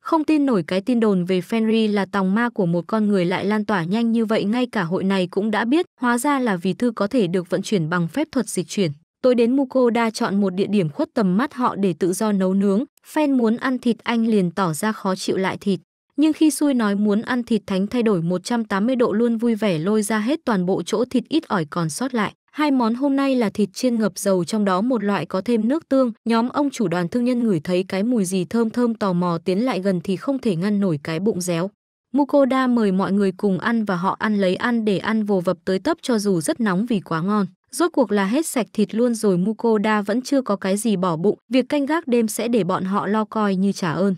Speaker 1: Không tin nổi cái tin đồn về Fenry là tòng ma của một con người lại lan tỏa nhanh như vậy ngay cả hội này cũng đã biết, hóa ra là vì thư có thể được vận chuyển bằng phép thuật dịch chuyển. Tôi đến Mukoda chọn một địa điểm khuất tầm mắt họ để tự do nấu nướng, Phen muốn ăn thịt anh liền tỏ ra khó chịu lại thịt. Nhưng khi xui nói muốn ăn thịt thánh thay đổi 180 độ luôn vui vẻ lôi ra hết toàn bộ chỗ thịt ít ỏi còn sót lại. Hai món hôm nay là thịt chiên ngập dầu trong đó một loại có thêm nước tương. Nhóm ông chủ đoàn thương nhân ngửi thấy cái mùi gì thơm thơm tò mò tiến lại gần thì không thể ngăn nổi cái bụng réo. Mukoda mời mọi người cùng ăn và họ ăn lấy ăn để ăn vồ vập tới tấp cho dù rất nóng vì quá ngon. Rốt cuộc là hết sạch thịt luôn rồi Mukoda vẫn chưa có cái gì bỏ bụng, việc canh gác đêm sẽ để bọn họ lo coi như trả ơn.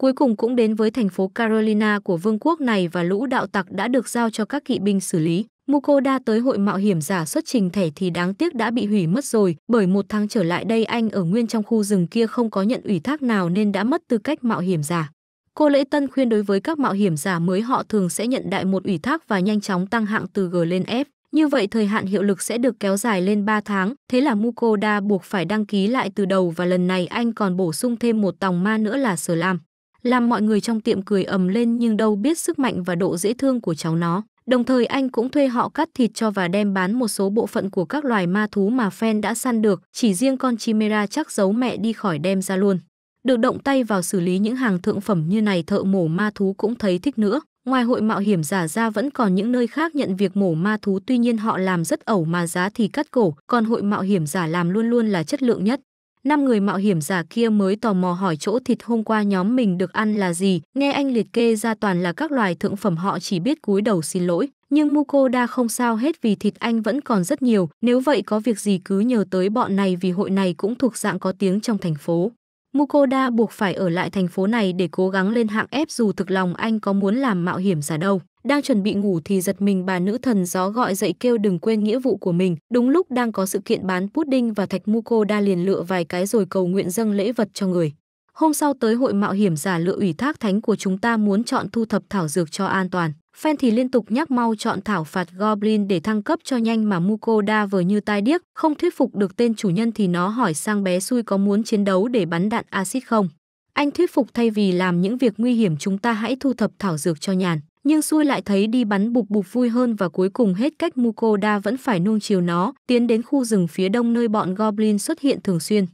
Speaker 1: Cuối cùng cũng đến với thành phố Carolina của vương quốc này và lũ đạo tặc đã được giao cho các kỵ binh xử lý. Mukoda tới hội mạo hiểm giả xuất trình thẻ thì đáng tiếc đã bị hủy mất rồi, bởi một tháng trở lại đây anh ở nguyên trong khu rừng kia không có nhận ủy thác nào nên đã mất tư cách mạo hiểm giả. Cô Lễ Tân khuyên đối với các mạo hiểm giả mới họ thường sẽ nhận đại một ủy thác và nhanh chóng tăng hạng từ G lên F. Như vậy thời hạn hiệu lực sẽ được kéo dài lên 3 tháng, thế là Mukoda buộc phải đăng ký lại từ đầu và lần này anh còn bổ sung thêm một tòng ma nữa là Slam. Làm mọi người trong tiệm cười ầm lên nhưng đâu biết sức mạnh và độ dễ thương của cháu nó. Đồng thời anh cũng thuê họ cắt thịt cho và đem bán một số bộ phận của các loài ma thú mà Fan đã săn được, chỉ riêng con chimera chắc giấu mẹ đi khỏi đem ra luôn. Được động tay vào xử lý những hàng thượng phẩm như này thợ mổ ma thú cũng thấy thích nữa. Ngoài hội mạo hiểm giả ra vẫn còn những nơi khác nhận việc mổ ma thú tuy nhiên họ làm rất ẩu mà giá thì cắt cổ, còn hội mạo hiểm giả làm luôn luôn là chất lượng nhất năm người mạo hiểm giả kia mới tò mò hỏi chỗ thịt hôm qua nhóm mình được ăn là gì, nghe anh liệt kê ra toàn là các loài thượng phẩm họ chỉ biết cúi đầu xin lỗi. Nhưng Mukoda không sao hết vì thịt anh vẫn còn rất nhiều, nếu vậy có việc gì cứ nhờ tới bọn này vì hội này cũng thuộc dạng có tiếng trong thành phố. Mukoda buộc phải ở lại thành phố này để cố gắng lên hạng ép dù thực lòng anh có muốn làm mạo hiểm giả đâu đang chuẩn bị ngủ thì giật mình bà nữ thần gió gọi dậy kêu đừng quên nghĩa vụ của mình. Đúng lúc đang có sự kiện bán pudding và thạch mu cô đa liền lựa vài cái rồi cầu nguyện dâng lễ vật cho người. Hôm sau tới hội mạo hiểm giả lựa ủy thác thánh của chúng ta muốn chọn thu thập thảo dược cho an toàn. Fan thì liên tục nhắc mau chọn thảo phạt Goblin để thăng cấp cho nhanh mà Mukoda vờ như tai điếc, không thuyết phục được tên chủ nhân thì nó hỏi sang bé xui có muốn chiến đấu để bắn đạn axit không. Anh thuyết phục thay vì làm những việc nguy hiểm chúng ta hãy thu thập thảo dược cho nhàn nhưng xui lại thấy đi bắn bục bục vui hơn và cuối cùng hết cách Mukoda vẫn phải nuông chiều nó, tiến đến khu rừng phía đông nơi bọn Goblin xuất hiện thường xuyên.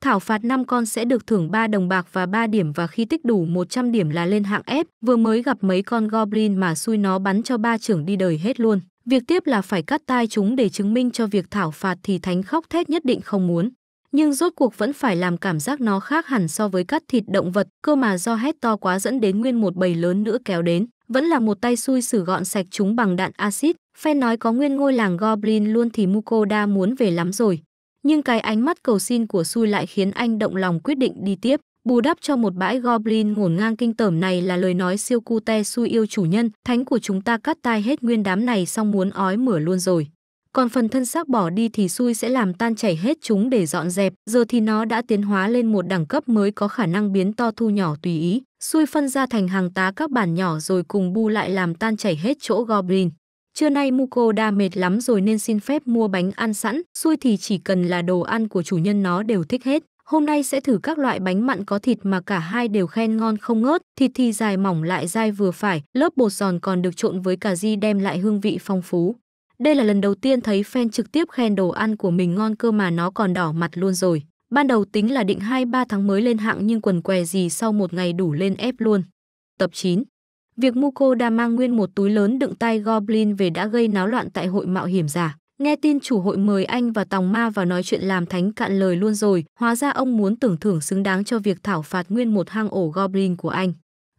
Speaker 1: Thảo phạt 5 con sẽ được thưởng 3 đồng bạc và 3 điểm và khi tích đủ 100 điểm là lên hạng F, vừa mới gặp mấy con Goblin mà xui nó bắn cho ba trưởng đi đời hết luôn. Việc tiếp là phải cắt tai chúng để chứng minh cho việc thảo phạt thì thánh khóc thét nhất định không muốn. Nhưng rốt cuộc vẫn phải làm cảm giác nó khác hẳn so với cắt thịt động vật, cơ mà do hét to quá dẫn đến nguyên một bầy lớn nữa kéo đến vẫn là một tay xui xử gọn sạch chúng bằng đạn axit. Phen nói có nguyên ngôi làng Goblin luôn thì Mukoda muốn về lắm rồi. Nhưng cái ánh mắt cầu xin của xui lại khiến anh động lòng quyết định đi tiếp. Bù đắp cho một bãi Goblin ngổn ngang kinh tởm này là lời nói siêu cute xui yêu chủ nhân, thánh của chúng ta cắt tai hết nguyên đám này xong muốn ói mửa luôn rồi còn phần thân xác bỏ đi thì xui sẽ làm tan chảy hết chúng để dọn dẹp, giờ thì nó đã tiến hóa lên một đẳng cấp mới có khả năng biến to thu nhỏ tùy ý, xui phân ra thành hàng tá các bản nhỏ rồi cùng bu lại làm tan chảy hết chỗ goblin. Trưa nay Muko đã mệt lắm rồi nên xin phép mua bánh ăn sẵn, xui thì chỉ cần là đồ ăn của chủ nhân nó đều thích hết. Hôm nay sẽ thử các loại bánh mặn có thịt mà cả hai đều khen ngon không ngớt, thịt thì dài mỏng lại dai vừa phải, lớp bột giòn còn được trộn với cà ri đem lại hương vị phong phú. Đây là lần đầu tiên thấy fan trực tiếp khen đồ ăn của mình ngon cơ mà nó còn đỏ mặt luôn rồi. Ban đầu tính là định 2-3 tháng mới lên hạng nhưng quần què gì sau một ngày đủ lên ép luôn. Tập 9 Việc Muko đã mang nguyên một túi lớn đựng tay Goblin về đã gây náo loạn tại hội mạo hiểm giả. Nghe tin chủ hội mời anh và Tòng Ma vào nói chuyện làm thánh cạn lời luôn rồi, hóa ra ông muốn tưởng thưởng xứng đáng cho việc thảo phạt nguyên một hang ổ Goblin của anh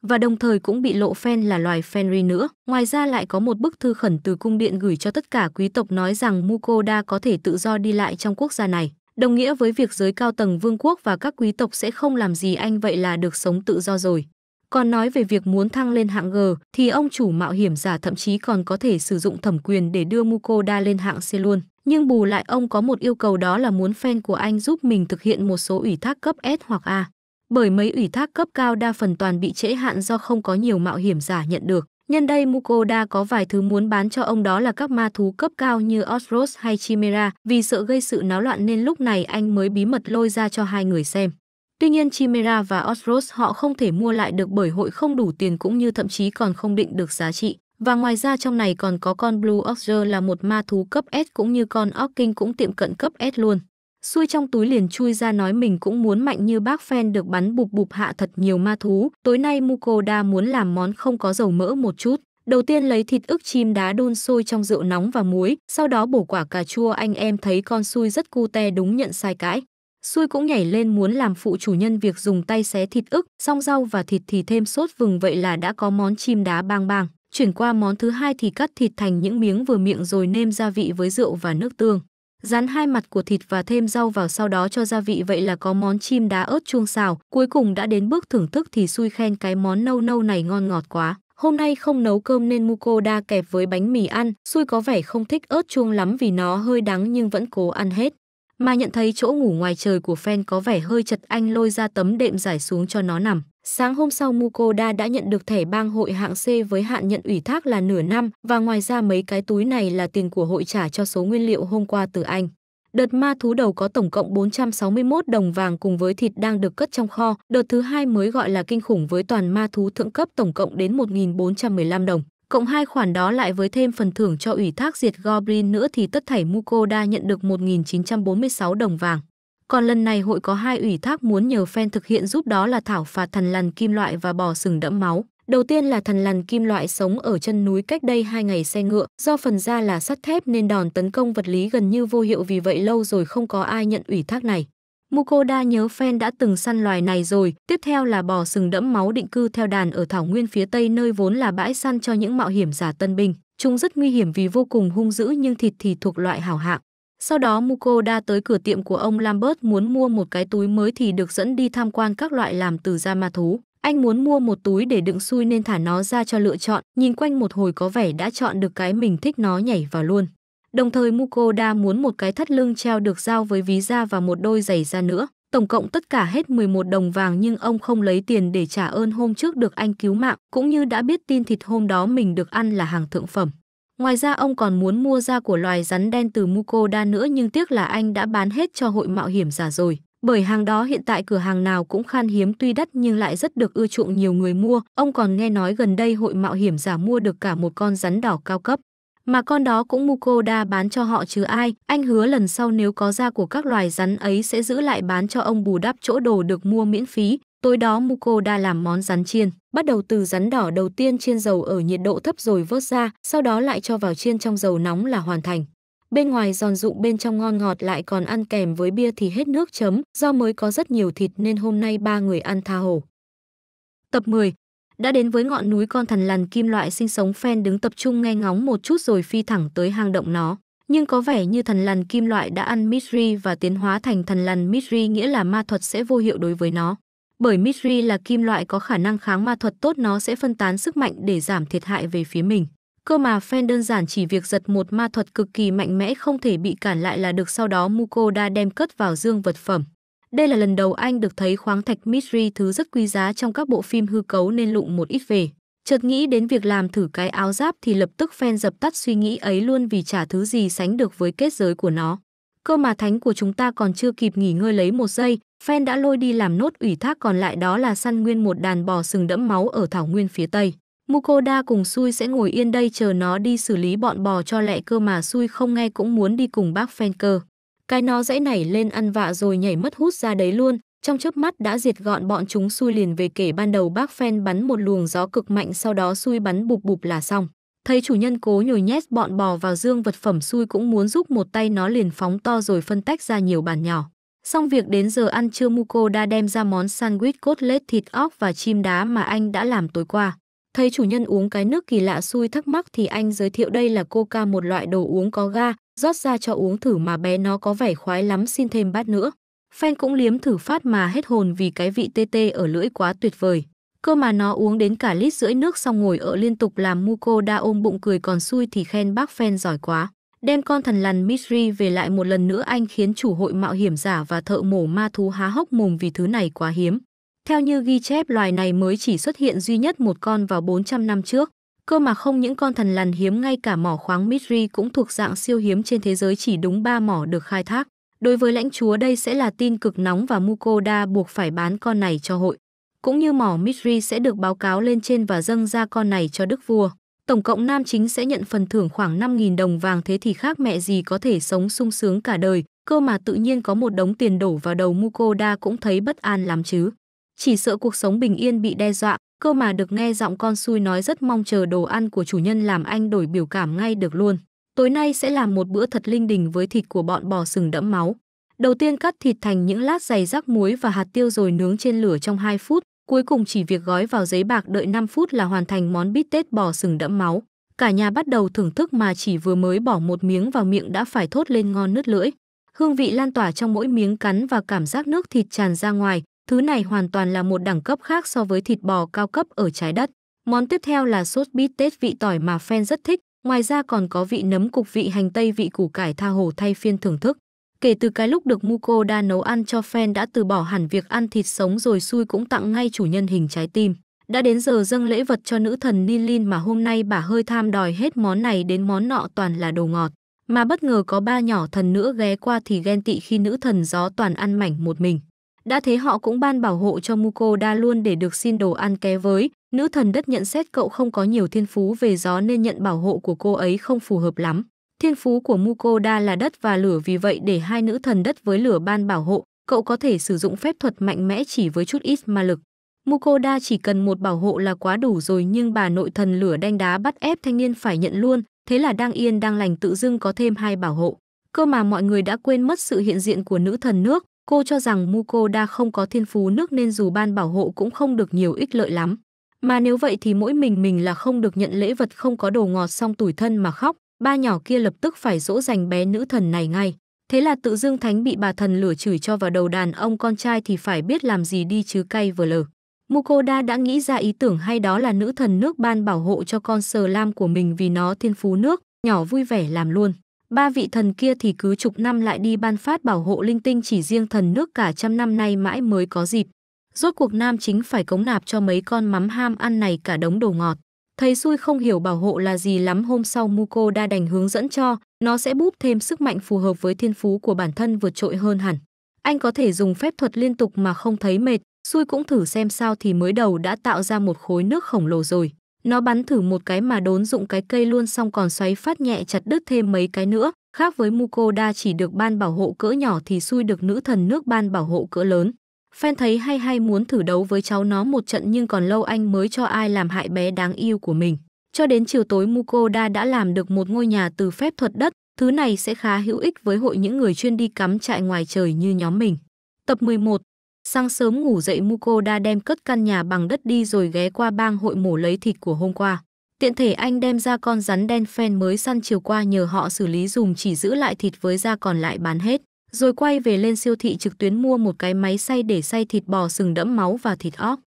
Speaker 1: và đồng thời cũng bị lộ phen là loài Fenri nữa. Ngoài ra lại có một bức thư khẩn từ cung điện gửi cho tất cả quý tộc nói rằng Mukoda có thể tự do đi lại trong quốc gia này, đồng nghĩa với việc giới cao tầng vương quốc và các quý tộc sẽ không làm gì anh vậy là được sống tự do rồi. Còn nói về việc muốn thăng lên hạng G thì ông chủ mạo hiểm giả thậm chí còn có thể sử dụng thẩm quyền để đưa Mukoda lên hạng C luôn. Nhưng bù lại ông có một yêu cầu đó là muốn fan của anh giúp mình thực hiện một số ủy thác cấp S hoặc A bởi mấy ủy thác cấp cao đa phần toàn bị trễ hạn do không có nhiều mạo hiểm giả nhận được. Nhân đây Mukoda có vài thứ muốn bán cho ông đó là các ma thú cấp cao như Osros hay Chimera, vì sợ gây sự náo loạn nên lúc này anh mới bí mật lôi ra cho hai người xem. Tuy nhiên Chimera và Osros họ không thể mua lại được bởi hội không đủ tiền cũng như thậm chí còn không định được giá trị. Và ngoài ra trong này còn có con Blue Oxer là một ma thú cấp S cũng như con Orking cũng tiệm cận cấp S luôn xuôi trong túi liền chui ra nói mình cũng muốn mạnh như bác Phen được bắn bụp bụp hạ thật nhiều ma thú. Tối nay Mukoda muốn làm món không có dầu mỡ một chút. Đầu tiên lấy thịt ức chim đá đun sôi trong rượu nóng và muối, sau đó bổ quả cà chua anh em thấy con xuôi rất cu te đúng nhận sai cãi. xuôi cũng nhảy lên muốn làm phụ chủ nhân việc dùng tay xé thịt ức, xong rau và thịt thì thêm sốt vừng vậy là đã có món chim đá bang bang. Chuyển qua món thứ hai thì cắt thịt thành những miếng vừa miệng rồi nêm gia vị với rượu và nước tương. Rán hai mặt của thịt và thêm rau vào sau đó cho gia vị vậy là có món chim đá ớt chuông xào. Cuối cùng đã đến bước thưởng thức thì xui khen cái món nâu nâu này ngon ngọt quá. Hôm nay không nấu cơm nên muko đa kẹp với bánh mì ăn. Xui có vẻ không thích ớt chuông lắm vì nó hơi đắng nhưng vẫn cố ăn hết. Mà nhận thấy chỗ ngủ ngoài trời của fan có vẻ hơi chật anh lôi ra tấm đệm giải xuống cho nó nằm. Sáng hôm sau Mukoda đã nhận được thẻ bang hội hạng C với hạn nhận ủy thác là nửa năm và ngoài ra mấy cái túi này là tiền của hội trả cho số nguyên liệu hôm qua từ Anh. Đợt ma thú đầu có tổng cộng 461 đồng vàng cùng với thịt đang được cất trong kho, đợt thứ hai mới gọi là kinh khủng với toàn ma thú thượng cấp tổng cộng đến 1.415 đồng. Cộng hai khoản đó lại với thêm phần thưởng cho ủy thác diệt Goblin nữa thì tất thảy Mukoda nhận được 1.946 đồng vàng. Còn lần này hội có hai ủy thác muốn nhờ fan thực hiện giúp đó là thảo phạt thần lằn kim loại và bò sừng đẫm máu. Đầu tiên là thần lằn kim loại sống ở chân núi cách đây hai ngày xe ngựa, do phần da là sắt thép nên đòn tấn công vật lý gần như vô hiệu vì vậy lâu rồi không có ai nhận ủy thác này. Mukoda nhớ fan đã từng săn loài này rồi, tiếp theo là bò sừng đẫm máu định cư theo đàn ở thảo nguyên phía tây nơi vốn là bãi săn cho những mạo hiểm giả tân binh. Chúng rất nguy hiểm vì vô cùng hung dữ nhưng thịt thì thuộc loại hảo hạng. Sau đó Mukoda tới cửa tiệm của ông Lambert muốn mua một cái túi mới thì được dẫn đi tham quan các loại làm từ da ma thú. Anh muốn mua một túi để đựng xui nên thả nó ra cho lựa chọn, nhìn quanh một hồi có vẻ đã chọn được cái mình thích nó nhảy vào luôn. Đồng thời Mukoda muốn một cái thắt lưng treo được dao với ví da và một đôi giày da nữa. Tổng cộng tất cả hết 11 đồng vàng nhưng ông không lấy tiền để trả ơn hôm trước được anh cứu mạng, cũng như đã biết tin thịt hôm đó mình được ăn là hàng thượng phẩm. Ngoài ra ông còn muốn mua da của loài rắn đen từ Mukoda nữa nhưng tiếc là anh đã bán hết cho hội mạo hiểm giả rồi. Bởi hàng đó hiện tại cửa hàng nào cũng khan hiếm tuy đắt nhưng lại rất được ưa chuộng nhiều người mua. Ông còn nghe nói gần đây hội mạo hiểm giả mua được cả một con rắn đỏ cao cấp. Mà con đó cũng Mukoda bán cho họ chứ ai. Anh hứa lần sau nếu có da của các loài rắn ấy sẽ giữ lại bán cho ông bù đắp chỗ đồ được mua miễn phí. Tối đó Muko đã làm món rắn chiên, bắt đầu từ rắn đỏ đầu tiên chiên dầu ở nhiệt độ thấp rồi vớt ra, sau đó lại cho vào chiên trong dầu nóng là hoàn thành. Bên ngoài giòn rụng bên trong ngon ngọt lại còn ăn kèm với bia thì hết nước chấm, do mới có rất nhiều thịt nên hôm nay ba người ăn tha hồ. Tập 10 Đã đến với ngọn núi con thần lằn kim loại sinh sống phen đứng tập trung nghe ngóng một chút rồi phi thẳng tới hang động nó nhưng có vẻ như thần lằn kim loại đã ăn Mitri và tiến hóa thành thần lằn Mitri nghĩa là ma thuật sẽ vô hiệu đối với nó bởi Mitri là kim loại có khả năng kháng ma thuật tốt nó sẽ phân tán sức mạnh để giảm thiệt hại về phía mình. Cơ mà Fan đơn giản chỉ việc giật một ma thuật cực kỳ mạnh mẽ không thể bị cản lại là được sau đó Mukoda đem cất vào dương vật phẩm. Đây là lần đầu anh được thấy khoáng thạch Mitri thứ rất quý giá trong các bộ phim hư cấu nên lụng một ít về. Chợt nghĩ đến việc làm thử cái áo giáp thì lập tức Fan dập tắt suy nghĩ ấy luôn vì chả thứ gì sánh được với kết giới của nó. Cơ mà thánh của chúng ta còn chưa kịp nghỉ ngơi lấy một giây, Phen đã lôi đi làm nốt ủy thác còn lại đó là săn nguyên một đàn bò sừng đẫm máu ở thảo nguyên phía tây. Mukoda cùng Sui sẽ ngồi yên đây chờ nó đi xử lý bọn bò cho lẹ cơ mà Sui không nghe cũng muốn đi cùng bác Phen cơ. Cái nó dãy nảy lên ăn vạ rồi nhảy mất hút ra đấy luôn, trong chớp mắt đã diệt gọn bọn chúng Sui liền về kể ban đầu bác Phen bắn một luồng gió cực mạnh sau đó Sui bắn bụp bụp là xong. Thấy chủ nhân cố nhồi nhét bọn bò vào dương vật phẩm Sui cũng muốn giúp một tay nó liền phóng to rồi phân tách ra nhiều bàn nhỏ. Xong việc đến giờ ăn trưa Muko đã đem ra món sandwich cốt lết thịt óc và chim đá mà anh đã làm tối qua. Thấy chủ nhân uống cái nước kỳ lạ xui thắc mắc thì anh giới thiệu đây là coca một loại đồ uống có ga, rót ra cho uống thử mà bé nó có vẻ khoái lắm xin thêm bát nữa. phen cũng liếm thử phát mà hết hồn vì cái vị tê tê ở lưỡi quá tuyệt vời. Cơ mà nó uống đến cả lít rưỡi nước xong ngồi ở liên tục làm Muko đã ôm bụng cười còn xui thì khen bác phen giỏi quá. Đem con thần lằn Misri về lại một lần nữa anh khiến chủ hội mạo hiểm giả và thợ mổ ma thú há hốc mồm vì thứ này quá hiếm. Theo như ghi chép loài này mới chỉ xuất hiện duy nhất một con vào 400 năm trước. Cơ mà không những con thần lằn hiếm ngay cả mỏ khoáng Misri cũng thuộc dạng siêu hiếm trên thế giới chỉ đúng 3 mỏ được khai thác. Đối với lãnh chúa đây sẽ là tin cực nóng và Mukoda buộc phải bán con này cho hội. Cũng như mỏ Misri sẽ được báo cáo lên trên và dâng ra con này cho đức vua. Tổng cộng nam chính sẽ nhận phần thưởng khoảng 5.000 đồng vàng thế thì khác mẹ gì có thể sống sung sướng cả đời, cơ mà tự nhiên có một đống tiền đổ vào đầu Mukoda cũng thấy bất an lắm chứ. Chỉ sợ cuộc sống bình yên bị đe dọa, cơ mà được nghe giọng con xui nói rất mong chờ đồ ăn của chủ nhân làm anh đổi biểu cảm ngay được luôn. Tối nay sẽ làm một bữa thật linh đình với thịt của bọn bò sừng đẫm máu. Đầu tiên cắt thịt thành những lát dày rắc muối và hạt tiêu rồi nướng trên lửa trong 2 phút, Cuối cùng chỉ việc gói vào giấy bạc đợi 5 phút là hoàn thành món bít tết bò sừng đẫm máu. Cả nhà bắt đầu thưởng thức mà chỉ vừa mới bỏ một miếng vào miệng đã phải thốt lên ngon nứt lưỡi. Hương vị lan tỏa trong mỗi miếng cắn và cảm giác nước thịt tràn ra ngoài. Thứ này hoàn toàn là một đẳng cấp khác so với thịt bò cao cấp ở trái đất. Món tiếp theo là sốt bít tết vị tỏi mà fan rất thích. Ngoài ra còn có vị nấm cục vị hành tây vị củ cải tha hồ thay phiên thưởng thức. Kể từ cái lúc được Mukoda nấu ăn cho fan đã từ bỏ hẳn việc ăn thịt sống rồi xui cũng tặng ngay chủ nhân hình trái tim. Đã đến giờ dâng lễ vật cho nữ thần Nilin mà hôm nay bà hơi tham đòi hết món này đến món nọ toàn là đồ ngọt. Mà bất ngờ có ba nhỏ thần nữa ghé qua thì ghen tị khi nữ thần gió toàn ăn mảnh một mình. Đã thế họ cũng ban bảo hộ cho Mukoda luôn để được xin đồ ăn ké với. Nữ thần đất nhận xét cậu không có nhiều thiên phú về gió nên nhận bảo hộ của cô ấy không phù hợp lắm. Thiên phú của Mukoda là đất và lửa vì vậy để hai nữ thần đất với lửa ban bảo hộ, cậu có thể sử dụng phép thuật mạnh mẽ chỉ với chút ít ma lực. Mukoda chỉ cần một bảo hộ là quá đủ rồi nhưng bà nội thần lửa đanh đá bắt ép thanh niên phải nhận luôn, thế là đang yên đang lành tự dưng có thêm hai bảo hộ. Cơ mà mọi người đã quên mất sự hiện diện của nữ thần nước, cô cho rằng Mukoda không có thiên phú nước nên dù ban bảo hộ cũng không được nhiều ích lợi lắm. Mà nếu vậy thì mỗi mình mình là không được nhận lễ vật không có đồ ngọt xong tủi thân mà khóc, ba nhỏ kia lập tức phải dỗ dành bé nữ thần này ngay. Thế là tự dương thánh bị bà thần lửa chửi cho vào đầu đàn ông con trai thì phải biết làm gì đi chứ cay vừa lờ. Mukoda đã nghĩ ra ý tưởng hay đó là nữ thần nước ban bảo hộ cho con sờ lam của mình vì nó thiên phú nước, nhỏ vui vẻ làm luôn. Ba vị thần kia thì cứ chục năm lại đi ban phát bảo hộ linh tinh chỉ riêng thần nước cả trăm năm nay mãi mới có dịp. Rốt cuộc nam chính phải cống nạp cho mấy con mắm ham ăn này cả đống đồ ngọt. Thầy xui không hiểu bảo hộ là gì lắm hôm sau Muko đa đành hướng dẫn cho, nó sẽ búp thêm sức mạnh phù hợp với thiên phú của bản thân vượt trội hơn hẳn. Anh có thể dùng phép thuật liên tục mà không thấy mệt, xui cũng thử xem sao thì mới đầu đã tạo ra một khối nước khổng lồ rồi. Nó bắn thử một cái mà đốn dụng cái cây luôn xong còn xoáy phát nhẹ chặt đứt thêm mấy cái nữa. Khác với đa chỉ được ban bảo hộ cỡ nhỏ thì xui được nữ thần nước ban bảo hộ cỡ lớn. Fan thấy hay hay muốn thử đấu với cháu nó một trận nhưng còn lâu anh mới cho ai làm hại bé đáng yêu của mình. Cho đến chiều tối Mukoda đã làm được một ngôi nhà từ phép thuật đất, thứ này sẽ khá hữu ích với hội những người chuyên đi cắm trại ngoài trời như nhóm mình. Tập 11 Sáng sớm ngủ dậy Mukoda đem cất căn nhà bằng đất đi rồi ghé qua bang hội mổ lấy thịt của hôm qua. Tiện thể anh đem ra con rắn đen phen mới săn chiều qua nhờ họ xử lý dùng chỉ giữ lại thịt với da còn lại bán hết rồi quay về lên siêu thị trực tuyến mua một cái máy xay để xay thịt bò sừng đẫm máu và thịt óc.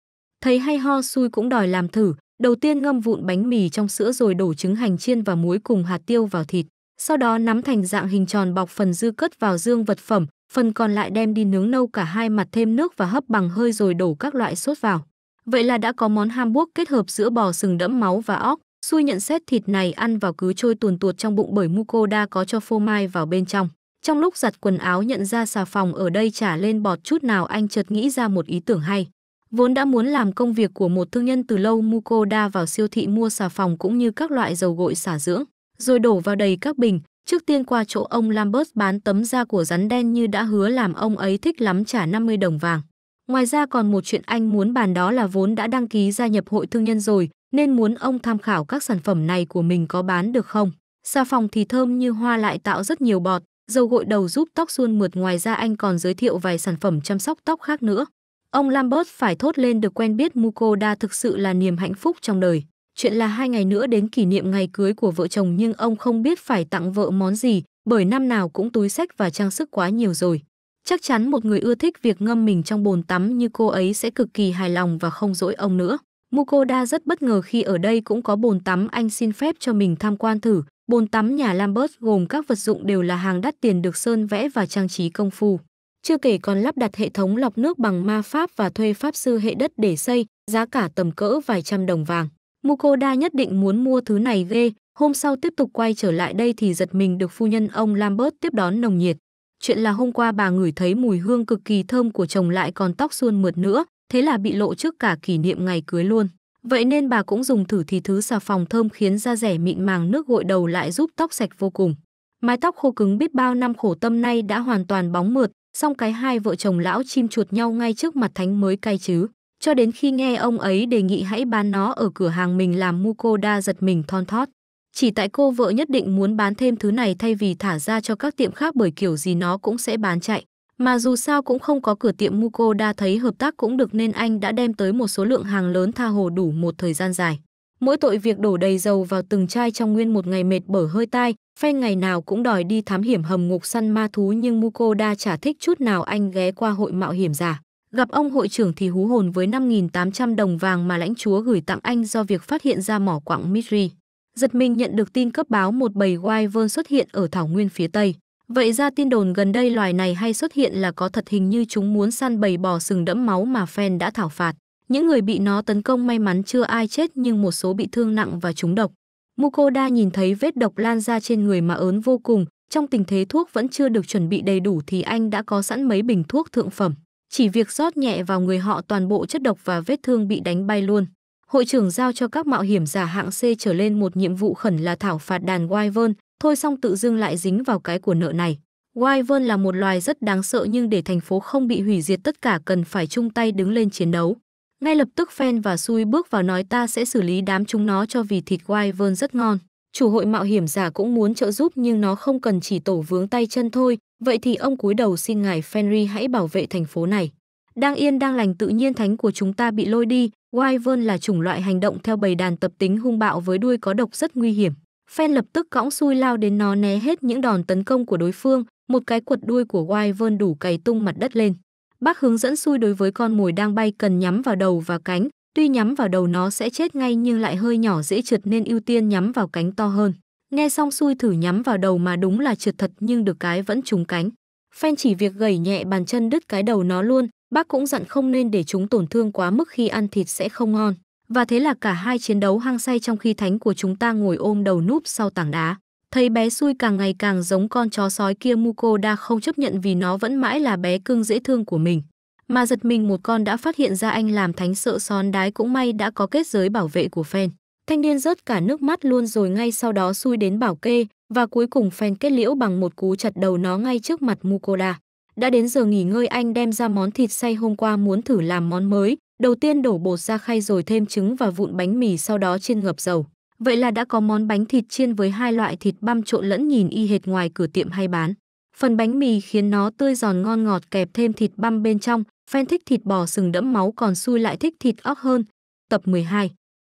Speaker 1: Thấy hay ho xui cũng đòi làm thử, đầu tiên ngâm vụn bánh mì trong sữa rồi đổ trứng hành chiên và muối cùng hạt tiêu vào thịt, sau đó nắm thành dạng hình tròn bọc phần dư cất vào dương vật phẩm, phần còn lại đem đi nướng nâu cả hai mặt thêm nước và hấp bằng hơi rồi đổ các loại sốt vào. Vậy là đã có món hamburg kết hợp giữa bò sừng đẫm máu và óc. Xui nhận xét thịt này ăn vào cứ trôi tuồn tuột trong bụng bởi mucoda có cho phô mai vào bên trong. Trong lúc giặt quần áo nhận ra xà phòng ở đây trả lên bọt chút nào anh chợt nghĩ ra một ý tưởng hay. Vốn đã muốn làm công việc của một thương nhân từ lâu Muko đa vào siêu thị mua xà phòng cũng như các loại dầu gội xả dưỡng, rồi đổ vào đầy các bình. Trước tiên qua chỗ ông Lambert bán tấm da của rắn đen như đã hứa làm ông ấy thích lắm trả 50 đồng vàng. Ngoài ra còn một chuyện anh muốn bàn đó là vốn đã đăng ký gia nhập hội thương nhân rồi, nên muốn ông tham khảo các sản phẩm này của mình có bán được không. Xà phòng thì thơm như hoa lại tạo rất nhiều bọt, Dầu gội đầu giúp tóc suôn mượt ngoài ra anh còn giới thiệu vài sản phẩm chăm sóc tóc khác nữa. Ông Lambert phải thốt lên được quen biết Mukoda thực sự là niềm hạnh phúc trong đời. Chuyện là hai ngày nữa đến kỷ niệm ngày cưới của vợ chồng nhưng ông không biết phải tặng vợ món gì bởi năm nào cũng túi sách và trang sức quá nhiều rồi. Chắc chắn một người ưa thích việc ngâm mình trong bồn tắm như cô ấy sẽ cực kỳ hài lòng và không dỗi ông nữa. Mukoda rất bất ngờ khi ở đây cũng có bồn tắm anh xin phép cho mình tham quan thử, Bồn tắm nhà Lambert gồm các vật dụng đều là hàng đắt tiền được sơn vẽ và trang trí công phu. Chưa kể còn lắp đặt hệ thống lọc nước bằng ma pháp và thuê pháp sư hệ đất để xây, giá cả tầm cỡ vài trăm đồng vàng. Mukoda nhất định muốn mua thứ này ghê, hôm sau tiếp tục quay trở lại đây thì giật mình được phu nhân ông Lambert tiếp đón nồng nhiệt. Chuyện là hôm qua bà ngửi thấy mùi hương cực kỳ thơm của chồng lại còn tóc suôn mượt nữa, thế là bị lộ trước cả kỷ niệm ngày cưới luôn. Vậy nên bà cũng dùng thử thì thứ xà phòng thơm khiến da rẻ mịn màng nước gội đầu lại giúp tóc sạch vô cùng. Mái tóc khô cứng biết bao năm khổ tâm nay đã hoàn toàn bóng mượt, song cái hai vợ chồng lão chim chuột nhau ngay trước mặt thánh mới cay chứ. Cho đến khi nghe ông ấy đề nghị hãy bán nó ở cửa hàng mình làm mu cô đa giật mình thon thót. Chỉ tại cô vợ nhất định muốn bán thêm thứ này thay vì thả ra cho các tiệm khác bởi kiểu gì nó cũng sẽ bán chạy. Mà dù sao cũng không có cửa tiệm Mukoda thấy hợp tác cũng được nên anh đã đem tới một số lượng hàng lớn tha hồ đủ một thời gian dài. Mỗi tội việc đổ đầy dầu vào từng chai trong nguyên một ngày mệt bở hơi tai, phe ngày nào cũng đòi đi thám hiểm hầm ngục săn ma thú nhưng Mukoda chả thích chút nào anh ghé qua hội mạo hiểm giả. Gặp ông hội trưởng thì hú hồn với 5.800 đồng vàng mà lãnh chúa gửi tặng anh do việc phát hiện ra mỏ quặng Mitri. Giật mình nhận được tin cấp báo một bầy Wyvern xuất hiện ở thảo nguyên phía Tây. Vậy ra tin đồn gần đây loài này hay xuất hiện là có thật hình như chúng muốn săn bầy bò sừng đẫm máu mà Fan đã thảo phạt. Những người bị nó tấn công may mắn chưa ai chết nhưng một số bị thương nặng và trúng độc. Mukoda nhìn thấy vết độc lan ra trên người mà ớn vô cùng, trong tình thế thuốc vẫn chưa được chuẩn bị đầy đủ thì anh đã có sẵn mấy bình thuốc thượng phẩm. Chỉ việc rót nhẹ vào người họ toàn bộ chất độc và vết thương bị đánh bay luôn. Hội trưởng giao cho các mạo hiểm giả hạng C trở lên một nhiệm vụ khẩn là thảo phạt đàn Wyvern, thôi xong tự dưng lại dính vào cái của nợ này. Wyvern là một loài rất đáng sợ nhưng để thành phố không bị hủy diệt tất cả cần phải chung tay đứng lên chiến đấu. Ngay lập tức Fen và Sui bước vào nói ta sẽ xử lý đám chúng nó cho vì thịt Wyvern rất ngon. Chủ hội mạo hiểm giả cũng muốn trợ giúp nhưng nó không cần chỉ tổ vướng tay chân thôi, vậy thì ông cúi đầu xin ngài Fenry hãy bảo vệ thành phố này. Đang yên đang lành tự nhiên thánh của chúng ta bị lôi đi, Wyvern là chủng loại hành động theo bầy đàn tập tính hung bạo với đuôi có độc rất nguy hiểm. Phen lập tức cõng xui lao đến nó né hết những đòn tấn công của đối phương, một cái quật đuôi của Wyvern đủ cày tung mặt đất lên. Bác hướng dẫn xui đối với con mồi đang bay cần nhắm vào đầu và cánh, tuy nhắm vào đầu nó sẽ chết ngay nhưng lại hơi nhỏ dễ trượt nên ưu tiên nhắm vào cánh to hơn. Nghe xong xui thử nhắm vào đầu mà đúng là trượt thật nhưng được cái vẫn trúng cánh. Phen chỉ việc gẩy nhẹ bàn chân đứt cái đầu nó luôn, bác cũng dặn không nên để chúng tổn thương quá mức khi ăn thịt sẽ không ngon. Và thế là cả hai chiến đấu hăng say trong khi thánh của chúng ta ngồi ôm đầu núp sau tảng đá. Thấy bé xui càng ngày càng giống con chó sói kia Mukoda không chấp nhận vì nó vẫn mãi là bé cưng dễ thương của mình. Mà giật mình một con đã phát hiện ra anh làm thánh sợ son đái cũng may đã có kết giới bảo vệ của Phen. Thanh niên rớt cả nước mắt luôn rồi ngay sau đó xui đến bảo kê và cuối cùng Phen kết liễu bằng một cú chặt đầu nó ngay trước mặt Mukoda. Đã đến giờ nghỉ ngơi anh đem ra món thịt say hôm qua muốn thử làm món mới, Đầu tiên đổ bột ra khay rồi thêm trứng và vụn bánh mì sau đó chiên ngập dầu. Vậy là đã có món bánh thịt chiên với hai loại thịt băm trộn lẫn nhìn y hệt ngoài cửa tiệm hay bán. Phần bánh mì khiến nó tươi giòn ngon ngọt kẹp thêm thịt băm bên trong. Fan thích thịt bò sừng đẫm máu còn xui lại thích thịt óc hơn. Tập 12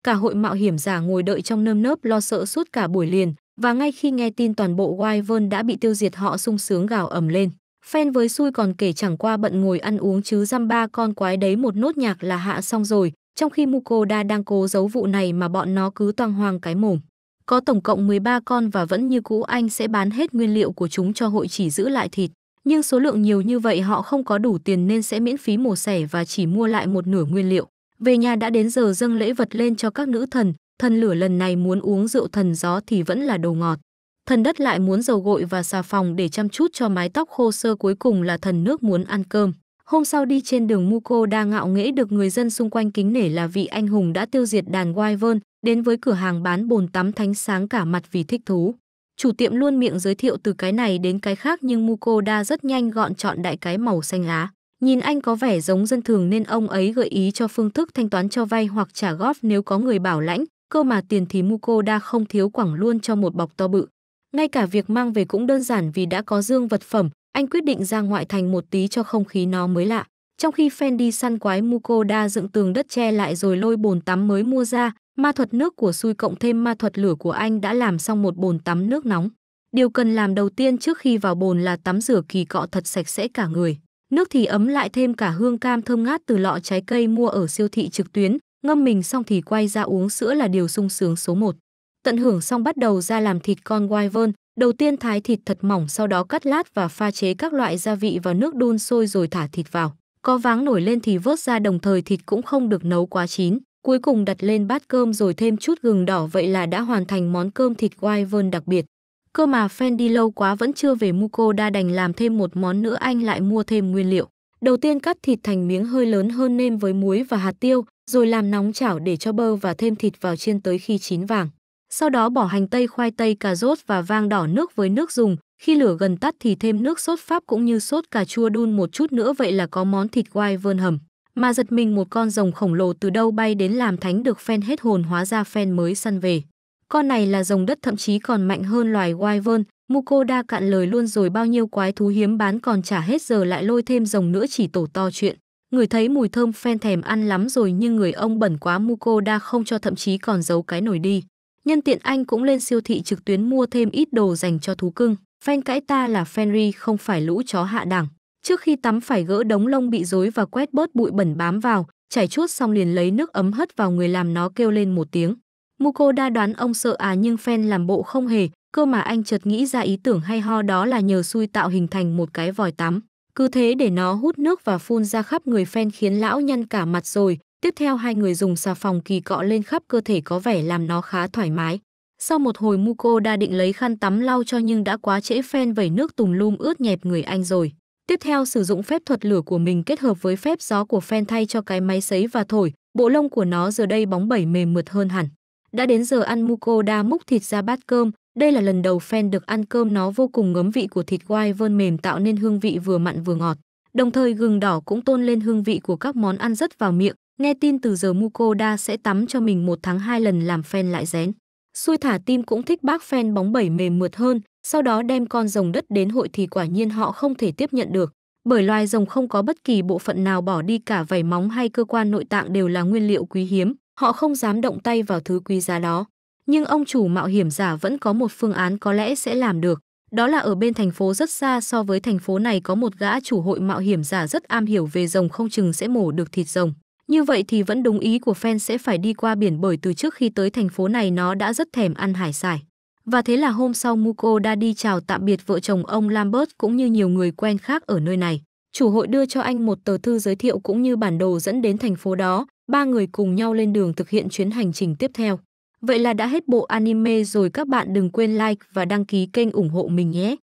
Speaker 1: Cả hội mạo hiểm giả ngồi đợi trong nơm nớp lo sợ suốt cả buổi liền và ngay khi nghe tin toàn bộ Wyvern đã bị tiêu diệt họ sung sướng gào ầm lên. Phen với xui còn kể chẳng qua bận ngồi ăn uống chứ dăm ba con quái đấy một nốt nhạc là hạ xong rồi, trong khi Mukoda đang cố giấu vụ này mà bọn nó cứ toang hoang cái mồm. Có tổng cộng 13 con và vẫn như cũ anh sẽ bán hết nguyên liệu của chúng cho hội chỉ giữ lại thịt. Nhưng số lượng nhiều như vậy họ không có đủ tiền nên sẽ miễn phí mổ xẻ và chỉ mua lại một nửa nguyên liệu. Về nhà đã đến giờ dâng lễ vật lên cho các nữ thần, thần lửa lần này muốn uống rượu thần gió thì vẫn là đồ ngọt thần đất lại muốn dầu gội và xà phòng để chăm chút cho mái tóc khô sơ cuối cùng là thần nước muốn ăn cơm. Hôm sau đi trên đường Muko đa ngạo nghễ được người dân xung quanh kính nể là vị anh hùng đã tiêu diệt đàn oai đến với cửa hàng bán bồn tắm thánh sáng cả mặt vì thích thú. Chủ tiệm luôn miệng giới thiệu từ cái này đến cái khác nhưng Muko đa rất nhanh gọn chọn đại cái màu xanh lá. Nhìn anh có vẻ giống dân thường nên ông ấy gợi ý cho phương thức thanh toán cho vay hoặc trả góp nếu có người bảo lãnh, cơ mà tiền thì Muko đa không thiếu quẳng luôn cho một bọc to bự. Ngay cả việc mang về cũng đơn giản vì đã có dương vật phẩm, anh quyết định ra ngoại thành một tí cho không khí nó mới lạ. Trong khi Fendi săn quái Mukoda dựng tường đất che lại rồi lôi bồn tắm mới mua ra, ma thuật nước của xui cộng thêm ma thuật lửa của anh đã làm xong một bồn tắm nước nóng. Điều cần làm đầu tiên trước khi vào bồn là tắm rửa kỳ cọ thật sạch sẽ cả người. Nước thì ấm lại thêm cả hương cam thơm ngát từ lọ trái cây mua ở siêu thị trực tuyến, ngâm mình xong thì quay ra uống sữa là điều sung sướng số 1 tận hưởng xong bắt đầu ra làm thịt con wyvern, đầu tiên thái thịt thật mỏng sau đó cắt lát và pha chế các loại gia vị vào nước đun sôi rồi thả thịt vào. Có váng nổi lên thì vớt ra đồng thời thịt cũng không được nấu quá chín. Cuối cùng đặt lên bát cơm rồi thêm chút gừng đỏ vậy là đã hoàn thành món cơm thịt wyvern đặc biệt. Cơ mà fan đi lâu quá vẫn chưa về Mukoda đành làm thêm một món nữa anh lại mua thêm nguyên liệu. Đầu tiên cắt thịt thành miếng hơi lớn hơn nêm với muối và hạt tiêu, rồi làm nóng chảo để cho bơ và thêm thịt vào chiên tới khi chín vàng. Sau đó bỏ hành tây, khoai tây, cà rốt và vang đỏ nước với nước dùng. Khi lửa gần tắt thì thêm nước sốt Pháp cũng như sốt cà chua đun một chút nữa vậy là có món thịt quai vơn hầm. Mà giật mình một con rồng khổng lồ từ đâu bay đến làm thánh được phen hết hồn hóa ra phen mới săn về. Con này là rồng đất thậm chí còn mạnh hơn loài oai vơn. Muko đa cạn lời luôn rồi bao nhiêu quái thú hiếm bán còn trả hết giờ lại lôi thêm rồng nữa chỉ tổ to chuyện. Người thấy mùi thơm phen thèm ăn lắm rồi nhưng người ông bẩn quá Muko đa không cho thậm chí còn giấu cái nổi đi. Nhân tiện anh cũng lên siêu thị trực tuyến mua thêm ít đồ dành cho thú cưng. Fan cãi ta là Fenry không phải lũ chó hạ đẳng. Trước khi tắm phải gỡ đống lông bị rối và quét bớt bụi bẩn bám vào, chảy chuốt xong liền lấy nước ấm hất vào người làm nó kêu lên một tiếng. Muko đa đoán ông sợ à nhưng fan làm bộ không hề, cơ mà anh chợt nghĩ ra ý tưởng hay ho đó là nhờ xui tạo hình thành một cái vòi tắm. Cứ thế để nó hút nước và phun ra khắp người fan khiến lão nhăn cả mặt rồi, Tiếp theo hai người dùng xà phòng kỳ cọ lên khắp cơ thể có vẻ làm nó khá thoải mái. Sau một hồi Muko đa định lấy khăn tắm lau cho nhưng đã quá trễ phen vẩy nước tùm lum ướt nhẹp người anh rồi. Tiếp theo sử dụng phép thuật lửa của mình kết hợp với phép gió của phen thay cho cái máy sấy và thổi, bộ lông của nó giờ đây bóng bẩy mềm mượt hơn hẳn. Đã đến giờ ăn Muko đa múc thịt ra bát cơm, đây là lần đầu phen được ăn cơm nó vô cùng ngấm vị của thịt quai vơn mềm tạo nên hương vị vừa mặn vừa ngọt. Đồng thời gừng đỏ cũng tôn lên hương vị của các món ăn rất vào miệng, Nghe tin từ giờ Mukoda sẽ tắm cho mình một tháng hai lần làm fan lại rén. Xui thả tim cũng thích bác fan bóng bẩy mềm mượt hơn, sau đó đem con rồng đất đến hội thì quả nhiên họ không thể tiếp nhận được. Bởi loài rồng không có bất kỳ bộ phận nào bỏ đi cả vảy móng hay cơ quan nội tạng đều là nguyên liệu quý hiếm, họ không dám động tay vào thứ quý giá đó. Nhưng ông chủ mạo hiểm giả vẫn có một phương án có lẽ sẽ làm được. Đó là ở bên thành phố rất xa so với thành phố này có một gã chủ hội mạo hiểm giả rất am hiểu về rồng không chừng sẽ mổ được thịt rồng. Như vậy thì vẫn đúng ý của fan sẽ phải đi qua biển bởi từ trước khi tới thành phố này nó đã rất thèm ăn hải sản. Và thế là hôm sau Muko đã đi chào tạm biệt vợ chồng ông Lambert cũng như nhiều người quen khác ở nơi này. Chủ hội đưa cho anh một tờ thư giới thiệu cũng như bản đồ dẫn đến thành phố đó. Ba người cùng nhau lên đường thực hiện chuyến hành trình tiếp theo. Vậy là đã hết bộ anime rồi các bạn đừng quên like và đăng ký kênh ủng hộ mình nhé.